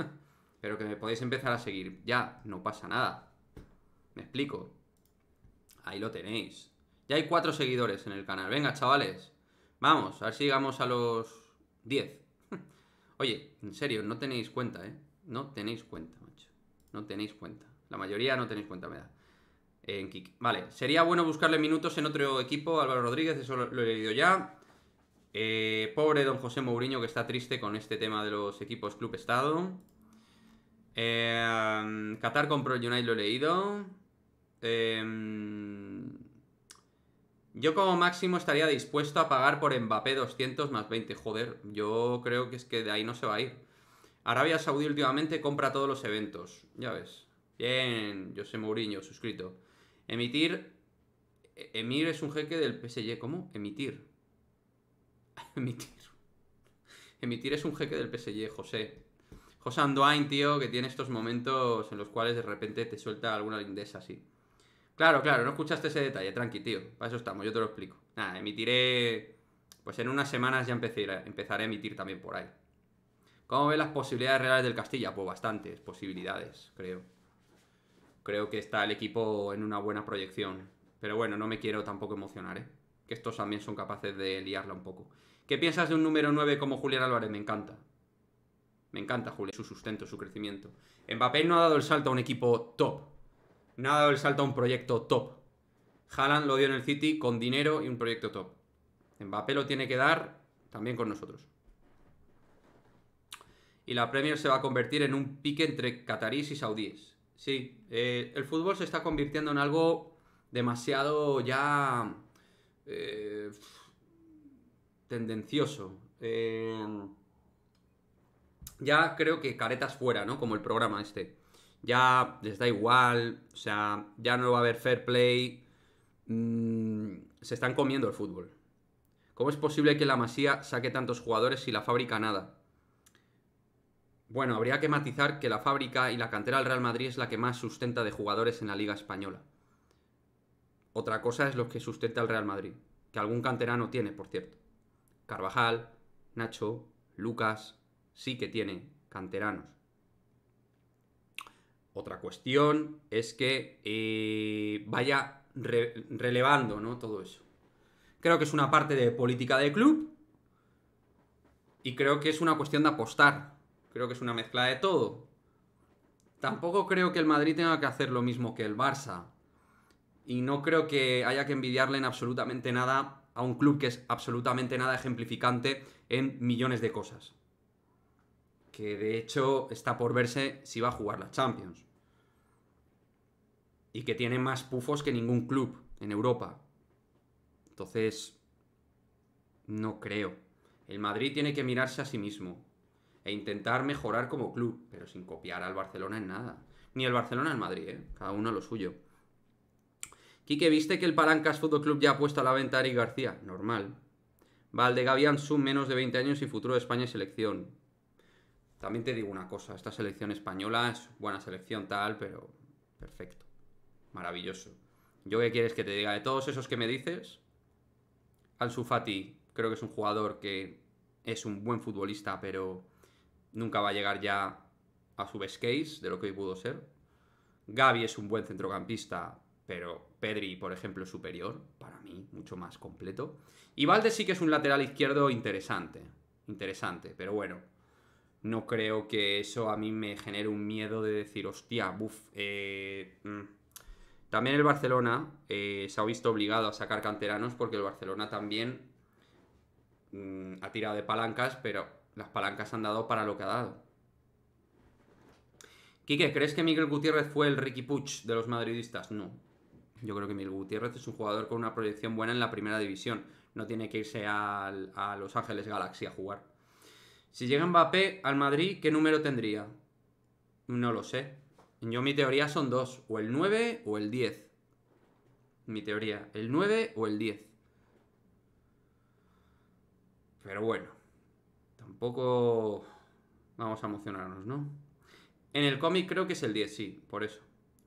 Pero que me podéis empezar a seguir. Ya, no pasa nada. Me explico. Ahí lo tenéis. Ya hay cuatro seguidores en el canal. Venga, chavales. Vamos, a ver si llegamos a los 10. Oye, en serio, no tenéis cuenta, ¿eh? No tenéis cuenta, macho. No tenéis cuenta. La mayoría no tenéis cuenta, me da. En Vale, sería bueno buscarle minutos en otro equipo. Álvaro Rodríguez, eso lo, he leído ya. Eh, pobre don José Mourinho que está triste con este tema de los equipos Club Estado. Eh, Qatar Qatar compró United, lo he leído. Eh, yo como máximo estaría dispuesto a pagar por Mbappé 200 más 20. Joder, yo creo que es que de ahí no se va a ir. Arabia Saudí últimamente compra todos los eventos. Ya ves. Bien, José Mourinho, suscrito. Emitir... Emir es un jeque del PSG. ¿Cómo? Emitir. Emitir. Emitir es un jeque del PSG, José. José Andoain, tío, que tiene estos momentos en los cuales de repente te suelta alguna lindesa así. Claro, claro, no escuchaste ese detalle, tranqui, tío. Para eso estamos, yo te lo explico. Nada, emitiré. Pues en unas semanas ya empezaré, empezaré a emitir también por ahí. ¿Cómo ves las posibilidades reales del Castilla? Pues bastantes posibilidades, creo. Creo que está el equipo en una buena proyección. Pero bueno, no me quiero tampoco emocionar, ¿eh? Que estos también son capaces de liarla un poco. ¿Qué piensas de un número 9 como Julián Álvarez? Me encanta. Me encanta Julián, su sustento, su crecimiento. Mbappé no ha dado el salto a un equipo top, Nada ha dado el salto a un proyecto top. Haaland lo dio en el City con dinero y un proyecto top. Mbappé lo tiene que dar también con nosotros. Y la Premier se va a convertir en un pique entre catarís y saudíes. Sí, eh, el fútbol se está convirtiendo en algo demasiado ya eh, tendencioso. Eh, ya creo que caretas fuera, ¿no? Como el programa este ya les da igual, o sea, ya no va a haber fair play, mm, se están comiendo el fútbol. ¿Cómo es posible que la Masía saque tantos jugadores y la fábrica nada? Bueno, habría que matizar que la fábrica y la cantera del Real Madrid es la que más sustenta de jugadores en la Liga Española. Otra cosa es lo que sustenta el Real Madrid, que algún canterano tiene, por cierto. Carvajal, Nacho, Lucas, sí que tiene canteranos. Otra cuestión es que eh, vaya relevando todo eso. Creo que es una parte de política de club y creo que es una cuestión de apostar. Creo que es una mezcla de todo. Tampoco creo que el Madrid tenga que hacer lo mismo que el Barça. Y no creo que haya que envidiarle en absolutamente nada a un club que es absolutamente nada ejemplificante en millones de cosas que de hecho está por verse si va a jugar la Champions. Y que tiene más pufos que ningún club en Europa. Entonces, no creo. El Madrid tiene que mirarse a sí mismo e intentar mejorar como club, pero sin copiar al Barcelona en nada. Ni el Barcelona al Madrid, ¿eh? cada uno lo suyo. Quique, ¿viste que el Palancas Fútbol Club ya ha puesto a la venta a García? Normal. Gavián, sub menos de 20 años y futuro de España y selección. También te digo una cosa, esta selección española es buena selección tal, pero perfecto. Maravilloso. ¿Yo qué quieres que te diga? De todos esos que me dices, al Fati creo que es un jugador que es un buen futbolista, pero nunca va a llegar ya a su best case de lo que hoy pudo ser. Gaby es un buen centrocampista, pero Pedri, por ejemplo, es superior, para mí, mucho más completo. Y Valde sí que es un lateral izquierdo interesante, interesante, pero bueno, no creo que eso a mí me genere un miedo de decir, hostia, buf. Eh, mm". También el Barcelona eh, se ha visto obligado a sacar canteranos porque el Barcelona también mm, ha tirado de palancas, pero las palancas han dado para lo que ha dado. Quique, ¿crees que Miguel Gutiérrez fue el Ricky Puch de los madridistas? No. Yo creo que Miguel Gutiérrez es un jugador con una proyección buena en la primera división. No tiene que irse a Los Ángeles Galaxy a jugar. Si llega Mbappé al Madrid, ¿qué número tendría? No lo sé. Yo mi teoría son dos, o el 9 o el 10. Mi teoría, el 9 o el 10. Pero bueno, tampoco vamos a emocionarnos, ¿no? En el cómic creo que es el 10, sí, por eso.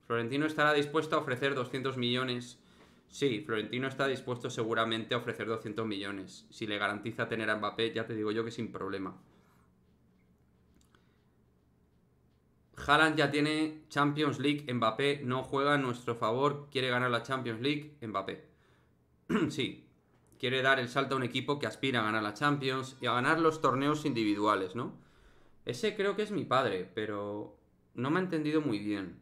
Florentino estará dispuesto a ofrecer 200 millones. Sí, Florentino está dispuesto seguramente a ofrecer 200 millones. Si le garantiza tener a Mbappé, ya te digo yo que sin problema. Haaland ya tiene Champions League, Mbappé no juega a nuestro favor, quiere ganar la Champions League, Mbappé. sí, quiere dar el salto a un equipo que aspira a ganar la Champions y a ganar los torneos individuales, ¿no? Ese creo que es mi padre, pero no me ha entendido muy bien.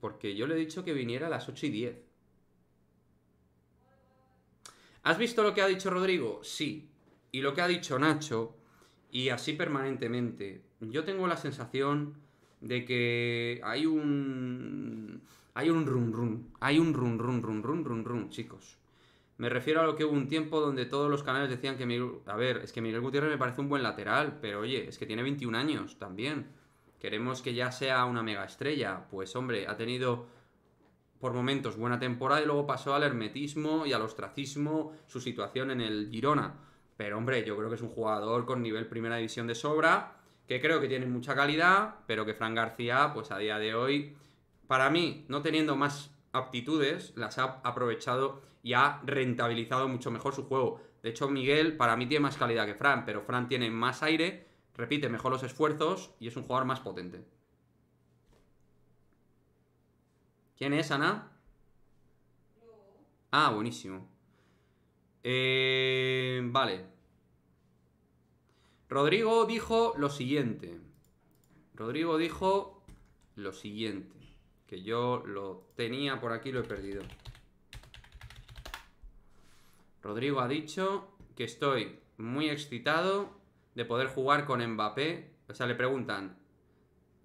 Porque yo le he dicho que viniera a las 8 y 10. ¿Has visto lo que ha dicho Rodrigo? Sí. Y lo que ha dicho Nacho y así permanentemente. Yo tengo la sensación de que hay un... Hay un run run, hay un run run run run run run, chicos. Me refiero a lo que hubo un tiempo donde todos los canales decían que A ver, es que Miguel Gutiérrez me parece un buen lateral, pero oye, es que tiene 21 años también. Queremos que ya sea una mega estrella. Pues hombre, ha tenido por momentos buena temporada y luego pasó al hermetismo y al ostracismo su situación en el Girona. Pero hombre, yo creo que es un jugador con nivel primera división de sobra, que creo que tiene mucha calidad, pero que Fran García, pues a día de hoy, para mí, no teniendo más aptitudes, las ha aprovechado y ha rentabilizado mucho mejor su juego. De hecho, Miguel para mí tiene más calidad que Fran, pero Fran tiene más aire, repite mejor los esfuerzos y es un jugador más potente. ¿Quién es, Ana? Ah, buenísimo. Eh, vale. Rodrigo dijo lo siguiente. Rodrigo dijo lo siguiente. Que yo lo tenía por aquí, lo he perdido. Rodrigo ha dicho que estoy muy excitado de poder jugar con Mbappé. O sea, le preguntan,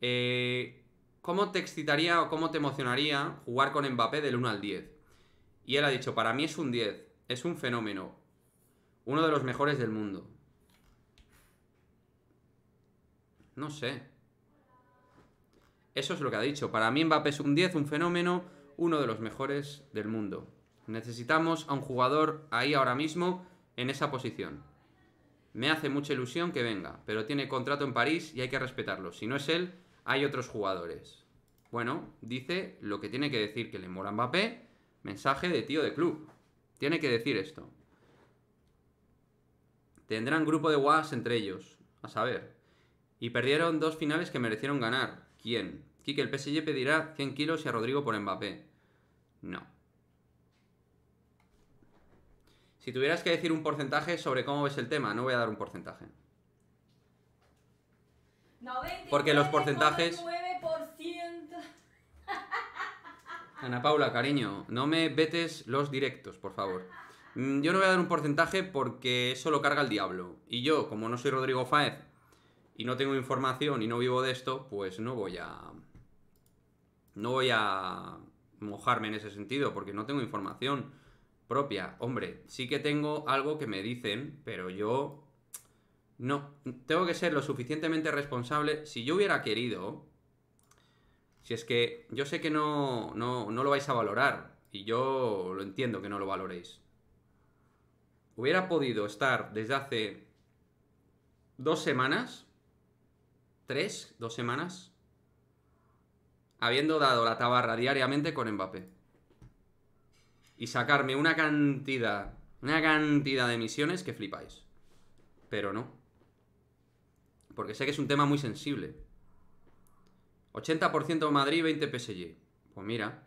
eh, ¿cómo te excitaría o cómo te emocionaría jugar con Mbappé del 1 al 10? Y él ha dicho, para mí es un 10. Es un fenómeno. Uno de los mejores del mundo. No sé. Eso es lo que ha dicho. Para mí Mbappé es un 10, un fenómeno, uno de los mejores del mundo. Necesitamos a un jugador ahí ahora mismo en esa posición. Me hace mucha ilusión que venga, pero tiene contrato en París y hay que respetarlo. Si no es él, hay otros jugadores. Bueno, dice lo que tiene que decir que le mola Mbappé, mensaje de tío de club. Tiene que decir esto. Tendrán grupo de guas entre ellos, a saber. Y perdieron dos finales que merecieron ganar. ¿Quién? Quique, el PSG pedirá 100 kilos y a Rodrigo por Mbappé. No. Si tuvieras que decir un porcentaje sobre cómo ves el tema, no voy a dar un porcentaje. Porque los porcentajes... Ana Paula, cariño, no me vetes los directos, por favor. Mm, yo no voy a dar un porcentaje porque eso lo carga el diablo. Y yo, como no soy Rodrigo Faez, y no tengo información y no vivo de esto, pues no voy a... No voy a mojarme en ese sentido porque no tengo información propia. Hombre, sí que tengo algo que me dicen, pero yo... No, tengo que ser lo suficientemente responsable. Si yo hubiera querido, que es que yo sé que no, no, no lo vais a valorar, y yo lo entiendo que no lo valoréis. Hubiera podido estar desde hace dos semanas, tres, dos semanas, habiendo dado la tabarra diariamente con Mbappé. Y sacarme una cantidad, una cantidad de misiones que flipáis. Pero no. Porque sé que es un tema muy sensible. 80% Madrid, 20 PSG. Pues mira.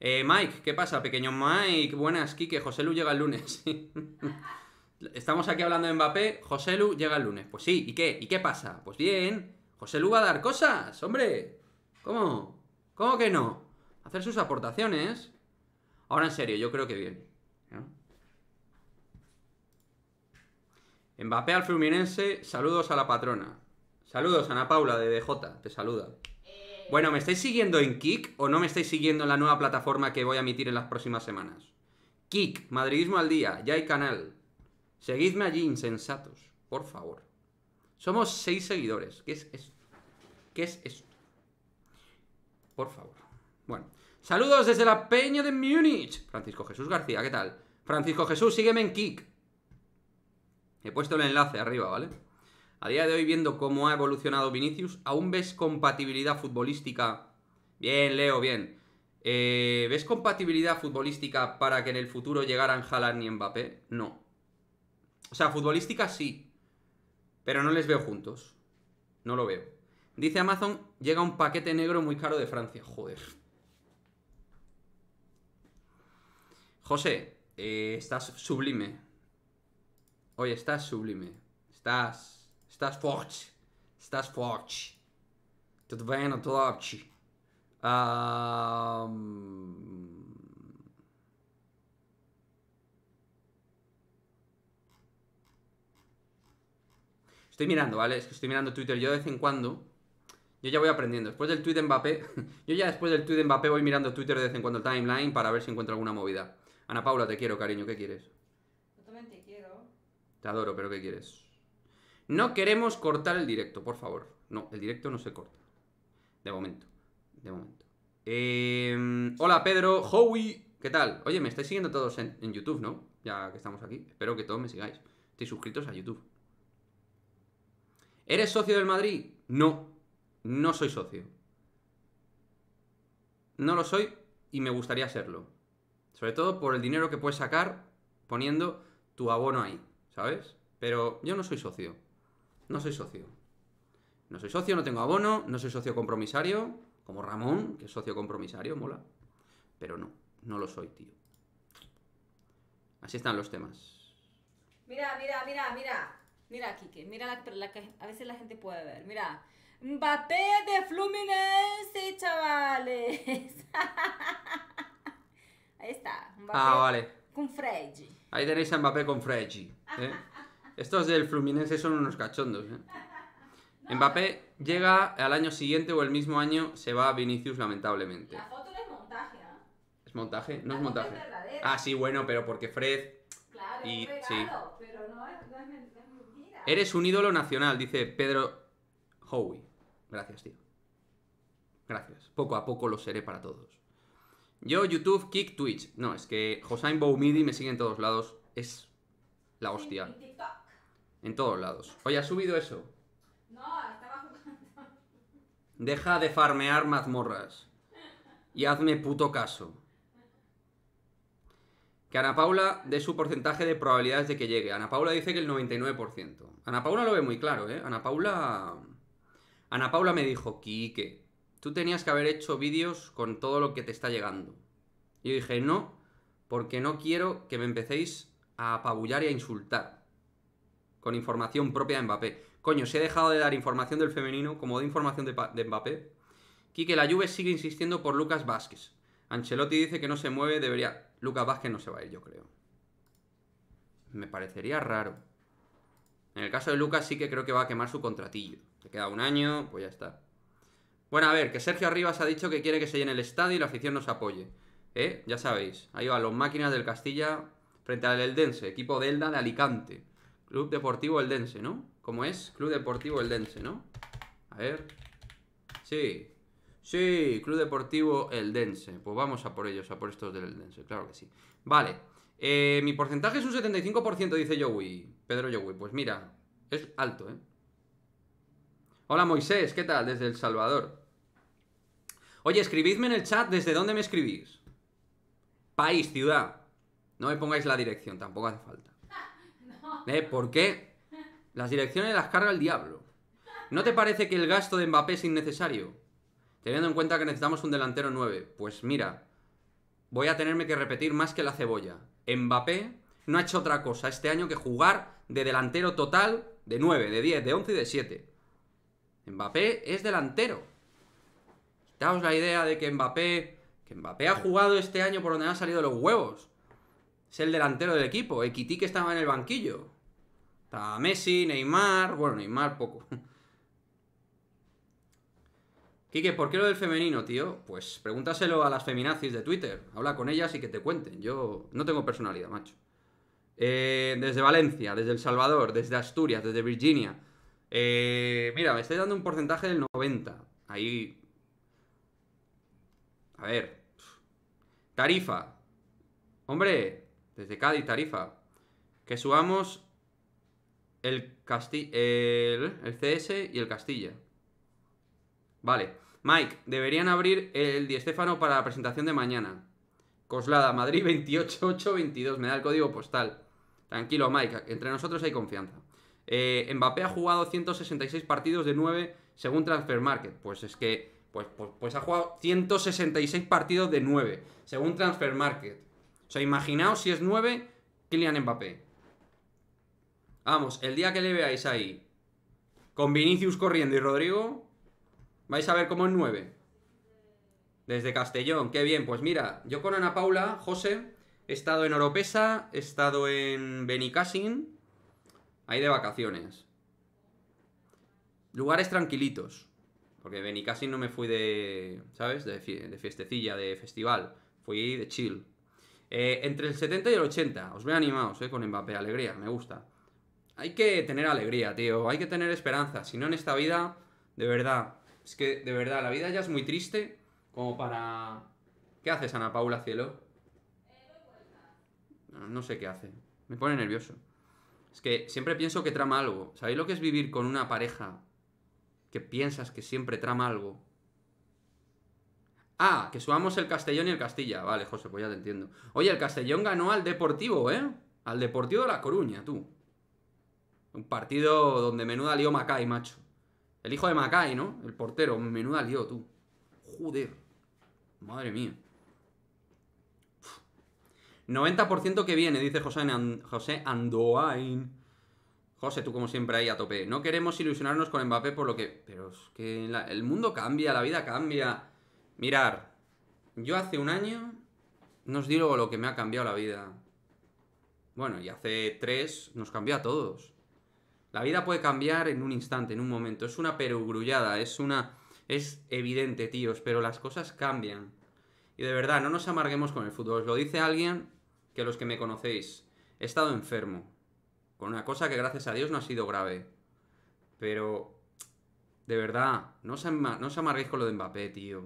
Eh, Mike, ¿qué pasa? Pequeño Mike, buenas, Kike. José Lu llega el lunes. Estamos aquí hablando de Mbappé. José Lu llega el lunes. Pues sí, ¿y qué? ¿Y qué pasa? Pues bien, José Lu va a dar cosas, hombre. ¿Cómo? ¿Cómo que no? Hacer sus aportaciones. Ahora en serio, yo creo que bien. Mbappé al Fluminense, saludos a la patrona. Saludos, Ana Paula de DJ, te saluda. Bueno, ¿me estáis siguiendo en Kik o no me estáis siguiendo en la nueva plataforma que voy a emitir en las próximas semanas? Kik, Madridismo al día, ya hay canal. Seguidme allí, insensatos, por favor. Somos seis seguidores. ¿Qué es esto? ¿Qué es esto? Por favor. Bueno. Saludos desde la Peña de Múnich. Francisco Jesús García, ¿qué tal? Francisco Jesús, sígueme en Kik. He puesto el enlace arriba, ¿vale? A día de hoy, viendo cómo ha evolucionado Vinicius, ¿aún ves compatibilidad futbolística? Bien, Leo, bien. Eh, ¿Ves compatibilidad futbolística para que en el futuro llegaran Haaland y Mbappé? No. O sea, futbolística sí, pero no les veo juntos. No lo veo. Dice Amazon, llega un paquete negro muy caro de Francia. Joder. José, eh, estás sublime. Oye, estás sublime. Estás Estás forte. Estás forte. Estoy mirando, ¿vale? Es que estoy mirando Twitter yo de vez en cuando. Yo ya voy aprendiendo. Después del tweet de Mbappé, yo ya después del tweet de Mbappé voy mirando Twitter de vez en cuando el timeline para ver si encuentro alguna movida. Ana Paula, te quiero, cariño, ¿qué quieres? Yo quiero. Te adoro, pero ¿qué quieres? No queremos cortar el directo, por favor. No, el directo no se corta. De momento. De momento. Em, hola Pedro, Howie, ¿qué tal? Oye, me estáis siguiendo todos en, YouTube, ¿no? Ya que estamos aquí. Espero que todos me sigáis. Estéis suscritos a YouTube. ¿Eres socio del Madrid? No, no soy socio. No lo soy y me gustaría serlo. Sobre todo por el dinero que puedes sacar poniendo tu abono ahí, ¿sabes? Pero yo no soy socio no soy socio. No soy socio, no tengo abono, no soy socio compromisario, como Ramón, que es socio compromisario, mola. Pero no, no lo soy, tío. Así están los temas. Mira, mira, mira, mira. Mira, Kike, mira la, que a veces la gente puede ver. Mira, Mbappé de Fluminense, chavales. Ahí está. Mbappé ah, vale. Con Freddy. Ahí tenéis a Mbappé con Freddy. ¿eh? Estos del Fluminense son unos cachondos. ¿eh? Mbappé llega al año siguiente o el mismo año, se va a Vinicius lamentablemente. La foto es montaje, ¿no? ¿Es montaje? No es montaje. ah, sí, bueno, pero porque Fred... Claro, pero no es, Eres un ídolo nacional, dice Pedro Howie. Gracias, tío. Gracias. Poco a poco lo seré para todos. Yo, YouTube, Kick, Twitch. No, es que Josain Boumidi me sigue en todos lados. Es la hostia. En todos lados. Oye, ¿ha subido eso? No, estaba jugando. Deja de farmear mazmorras. Y hazme puto caso. Que Ana Paula dé su porcentaje de probabilidades de que llegue. Ana Paula dice que el 99%. Ana Paula lo ve muy claro, ¿eh? Ana Paula... Ana Paula me dijo, Quique, tú tenías que haber hecho vídeos con todo lo que te está llegando. Y yo dije, no, porque no quiero que me empecéis a apabullar y a insultar con información propia de Mbappé. Coño, se ha dejado de dar información del femenino como de información de, Mbappé. Quique, la Juve sigue insistiendo por Lucas Vázquez. Ancelotti dice que no se mueve, debería... Lucas Vázquez no se va a ir, yo creo. Me parecería raro. En el caso de Lucas sí que creo que va a quemar su contratillo. Le queda un año, pues ya está. Bueno, a ver, que Sergio Arribas ha dicho que quiere que se llene el estadio y la afición nos apoye. ¿Eh? Ya sabéis, ahí va, los máquinas del Castilla frente al Eldense, equipo de Elda de Alicante. Club Deportivo Eldense, ¿no? ¿Cómo es? Club Deportivo Eldense, ¿no? A ver. Sí. Sí, Club Deportivo Eldense. Pues vamos a por ellos, a por estos del Eldense, claro que sí. Vale. Eh, mi porcentaje es un 75%, dice Joey. Pedro Joey. Pues mira, es alto, ¿eh? Hola Moisés, ¿qué tal? Desde El Salvador. Oye, escribidme en el chat desde dónde me escribís. País, ciudad. No me pongáis la dirección, tampoco hace falta. ¿Eh? ¿Por qué? Las direcciones las carga el diablo. ¿No te parece que el gasto de Mbappé es innecesario? Teniendo en cuenta que necesitamos un delantero 9. Pues mira, voy a tenerme que repetir más que la cebolla. Mbappé no ha hecho otra cosa este año que jugar de delantero total de 9, de 10, de 11 y de 7. Mbappé es delantero. Quitaos la idea de que Mbappé, que Mbappé ha jugado este año por donde han salido los huevos. Es el delantero del equipo. Equití que estaba en el banquillo. Está Messi, Neymar, bueno, Neymar poco. Quique, ¿por qué lo del femenino, tío? Pues pregúntaselo a las feminazis de Twitter. Habla con ellas y que te cuenten. Yo no tengo personalidad, macho. Eh, desde Valencia, desde El Salvador, desde Asturias, desde Virginia. Eh, mira, me estáis dando un porcentaje del 90. Ahí. A ver. Tarifa. Hombre, desde Cádiz, Tarifa. Que subamos el, el, CS y el Castilla. Vale. Mike, deberían abrir el Di para la presentación de mañana. Coslada, Madrid 28822. Me da el código postal. Tranquilo, Mike. Entre nosotros hay confianza. Eh, Mbappé ha jugado 166 partidos de 9 según Transfer Market. Pues es que. Pues, pues, pues ha jugado 166 partidos de 9 según Transfer Market. O sea, imaginaos si es 9, Kylian Mbappé. Vamos, el día que le veáis ahí con Vinicius corriendo y Rodrigo, vais a ver cómo es 9. Desde Castellón, qué bien. Pues mira, yo con Ana Paula, José, he estado en Oropesa, he estado en Benicassin, ahí de vacaciones. Lugares tranquilitos. Porque Benicassin no me fui de, ¿sabes? De, fiestecilla, de festival. Fui de chill. Eh, entre el 70 y el 80. Os veo animados, eh, con Mbappé. Alegría, me gusta. Hay que tener alegría, tío. Hay que tener esperanza. Si no, en esta vida, de verdad. Es que, de verdad, la vida ya es muy triste como para... ¿Qué haces, Ana Paula, cielo? No sé qué hace. Me pone nervioso. Es que siempre pienso que trama algo. ¿Sabéis lo que es vivir con una pareja que piensas que siempre trama algo? Ah, que subamos el Castellón y el Castilla. Vale, José, pues ya te entiendo. Oye, el Castellón ganó al Deportivo, ¿eh? Al Deportivo de La Coruña, tú. Un partido donde menuda lío Macay, macho. El hijo de Macay, ¿no? El portero, menuda lío, tú. Joder. Madre mía. 90% que viene, dice José, José Andoain. José, tú como siempre ahí a tope. No queremos ilusionarnos con Mbappé por lo que... Pero es que el mundo cambia, la vida cambia. Mirar, yo hace un año no os digo lo que me ha cambiado la vida. Bueno, y hace tres nos cambió a todos. La vida puede cambiar en un instante, en un momento. Es una perugrullada, es una... Es evidente, tíos, pero las cosas cambian. Y de verdad, no nos amarguemos con el fútbol. Os lo dice alguien que los que me conocéis. He estado enfermo. Con una cosa que gracias a Dios no ha sido grave. Pero... De verdad, no os, no os amarguéis con lo de Mbappé, tío.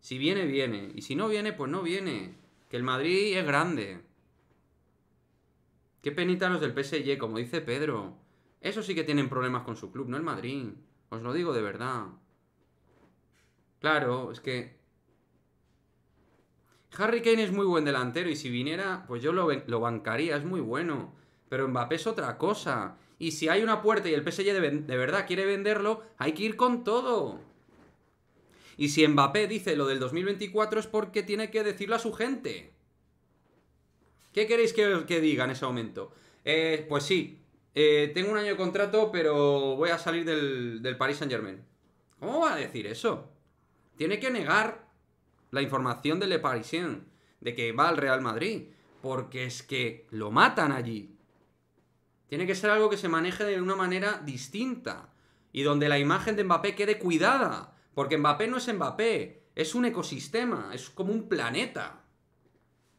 Si viene, viene. Y si no viene, pues no viene. Que el Madrid es grande. Qué penita los del PSG, como dice Pedro. Eso sí que tienen problemas con su club, no el Madrid. Os lo digo de verdad. Claro, es que... Harry Kane es muy buen delantero y si viniera, pues yo lo, bancaría, es muy bueno. Pero Mbappé es otra cosa. Y si hay una puerta y el PSG de, verdad quiere venderlo, hay que ir con todo. Y si Mbappé dice lo del 2024 es porque tiene que decirlo a su gente. ¿Qué queréis que, diga en ese momento? Eh, pues sí, eh, tengo un año de contrato, pero voy a salir del, del Paris Saint Germain. ¿Cómo va a decir eso? Tiene que negar la información del Le Parisien de que va al Real Madrid, porque es que lo matan allí. Tiene que ser algo que se maneje de una manera distinta y donde la imagen de Mbappé quede cuidada, porque Mbappé no es Mbappé, es un ecosistema, es como un planeta.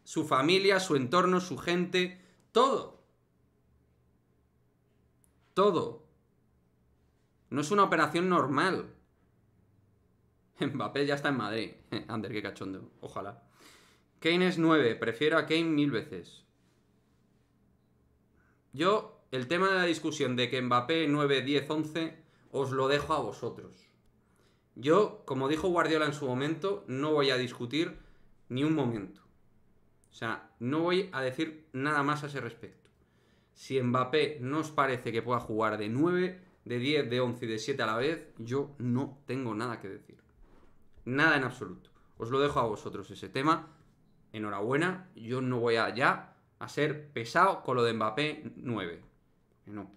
Su familia, su entorno, su gente, todo todo. No es una operación normal. Mbappé ya está en Madrid. Ander, qué cachondo. Ojalá. Kane es 9. Prefiero a Kane mil veces. Yo, el tema de la discusión de que Mbappé 9, 10, 11, os lo dejo a vosotros. Yo, como dijo Guardiola en su momento, no voy a discutir ni un momento. O sea, no voy a decir nada más a ese respecto. Si Mbappé no os parece que pueda jugar de 9, de 10, de 11 y de 7 a la vez, yo no tengo nada que decir. Nada en absoluto. Os lo dejo a vosotros ese tema. Enhorabuena, yo no voy allá a ser pesado con lo de Mbappé 9. No.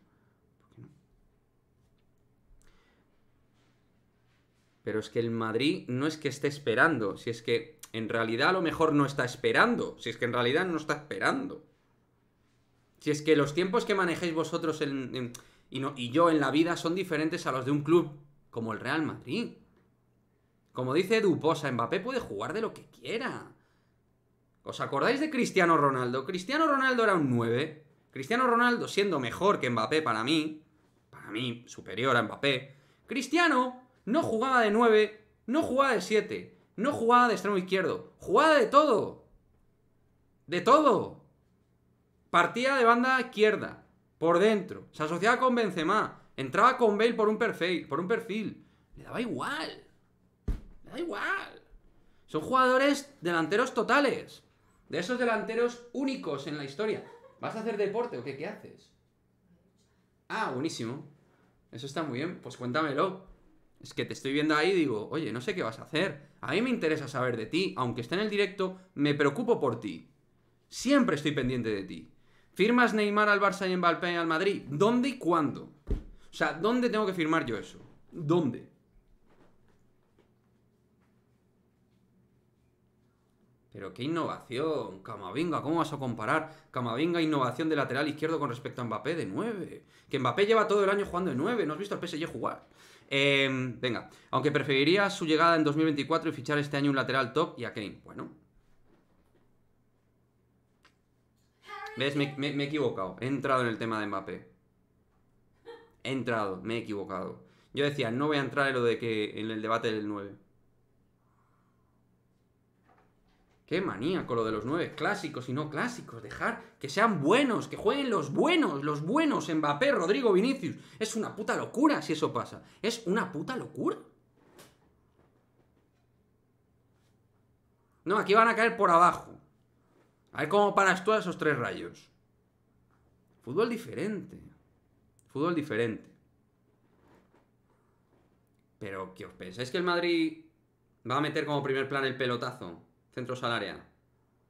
Pero es que el Madrid no es que esté esperando, si es que en realidad a lo mejor no está esperando, si es que en realidad no está esperando. Si es que los tiempos que manejéis vosotros y, y yo en la vida son diferentes a los de un club como el Real Madrid. Como dice Duposa, Mbappé puede jugar de lo que quiera. ¿Os acordáis de Cristiano Ronaldo? Cristiano Ronaldo era un 9. Cristiano Ronaldo, siendo mejor que Mbappé para mí, para mí, superior a Mbappé, Cristiano no jugaba de 9, no jugaba de 7, no jugaba de extremo izquierdo, jugaba de todo. De todo. Partía de banda izquierda, por dentro. Se asociaba con Benzema. Entraba con Bale por un perfil. Por un perfil. Le daba igual. Le da igual. Son jugadores delanteros totales. De esos delanteros únicos en la historia. ¿Vas a hacer deporte o qué? ¿Qué haces? Ah, buenísimo. Eso está muy bien. Pues cuéntamelo. Es que te estoy viendo ahí y digo, oye, no sé qué vas a hacer. A mí me interesa saber de ti. Aunque esté en el directo, me preocupo por ti. Siempre estoy pendiente de ti. ¿Firmas Neymar al Barça y Mbappé al Madrid? ¿Dónde y cuándo? O sea, ¿dónde tengo que firmar yo eso? ¿Dónde? Pero qué innovación, Camavinga, ¿cómo vas a comparar Camavinga e innovación de lateral izquierdo con respecto a Mbappé de 9? Que Mbappé lleva todo el año jugando de 9, no has visto al PSG jugar. Em, venga, aunque preferiría su llegada en 2024 y fichar este año un lateral top y a Kane. Bueno, Me, he equivocado. He entrado en el tema de Mbappé. He entrado, me he equivocado. Yo decía, no voy a entrar en lo de que. en el debate del 9. Qué manía lo de los 9. Clásicos y no clásicos. Dejar que sean buenos, que jueguen los buenos, los buenos. Mbappé, Rodrigo, Vinicius. Es una puta locura si eso pasa. Es una puta locura. No, aquí van a caer por abajo. A ver cómo paras tú esos tres rayos. Fútbol diferente. Fútbol diferente. Pero, ¿qué os pensáis que el Madrid va a meter como primer plan el pelotazo? Centro salaria.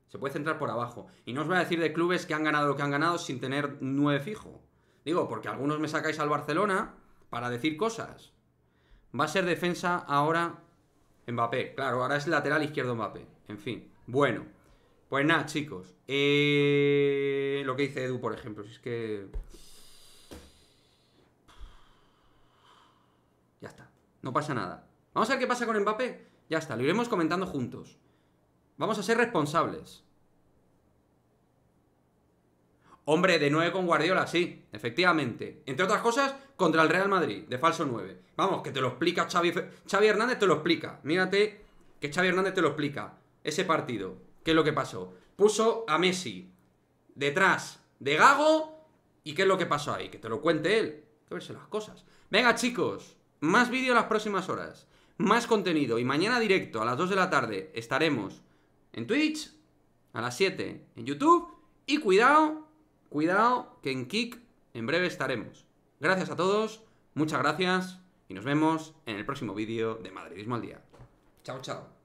Se puede centrar por abajo. Y no os voy a decir de clubes que han ganado lo que han ganado sin tener nueve fijo. Digo, porque algunos me sacáis al Barcelona para decir cosas. Va a ser defensa ahora Mbappé. Claro, ahora es lateral izquierdo Mbappé. En fin. Bueno. Pues nada, chicos. Eh, lo que dice Edu, por ejemplo, si es que. Ya está. No pasa nada. Vamos a ver qué pasa con Mbappé. Ya está, lo iremos comentando juntos. Vamos a ser responsables. Hombre, de 9 con Guardiola, sí, efectivamente. Entre otras cosas, contra el Real Madrid, de falso 9. Vamos, que te lo explica Xavi, Xavi Hernández, te lo explica. Mírate que Xavi Hernández te lo explica. Ese partido. ¿Qué es lo que pasó? Puso a Messi detrás de Gago. ¿Y qué es lo que pasó ahí? Que te lo cuente él. Que verse las cosas. Venga, chicos. Más vídeo las próximas horas. Más contenido. Y mañana directo a las 2 de la tarde estaremos en Twitch. A las 7 en YouTube. Y cuidado, cuidado, que en Kick en breve estaremos. Gracias a todos. Muchas gracias. Y nos vemos en el próximo vídeo de Madridismo al Día. Chao, chao.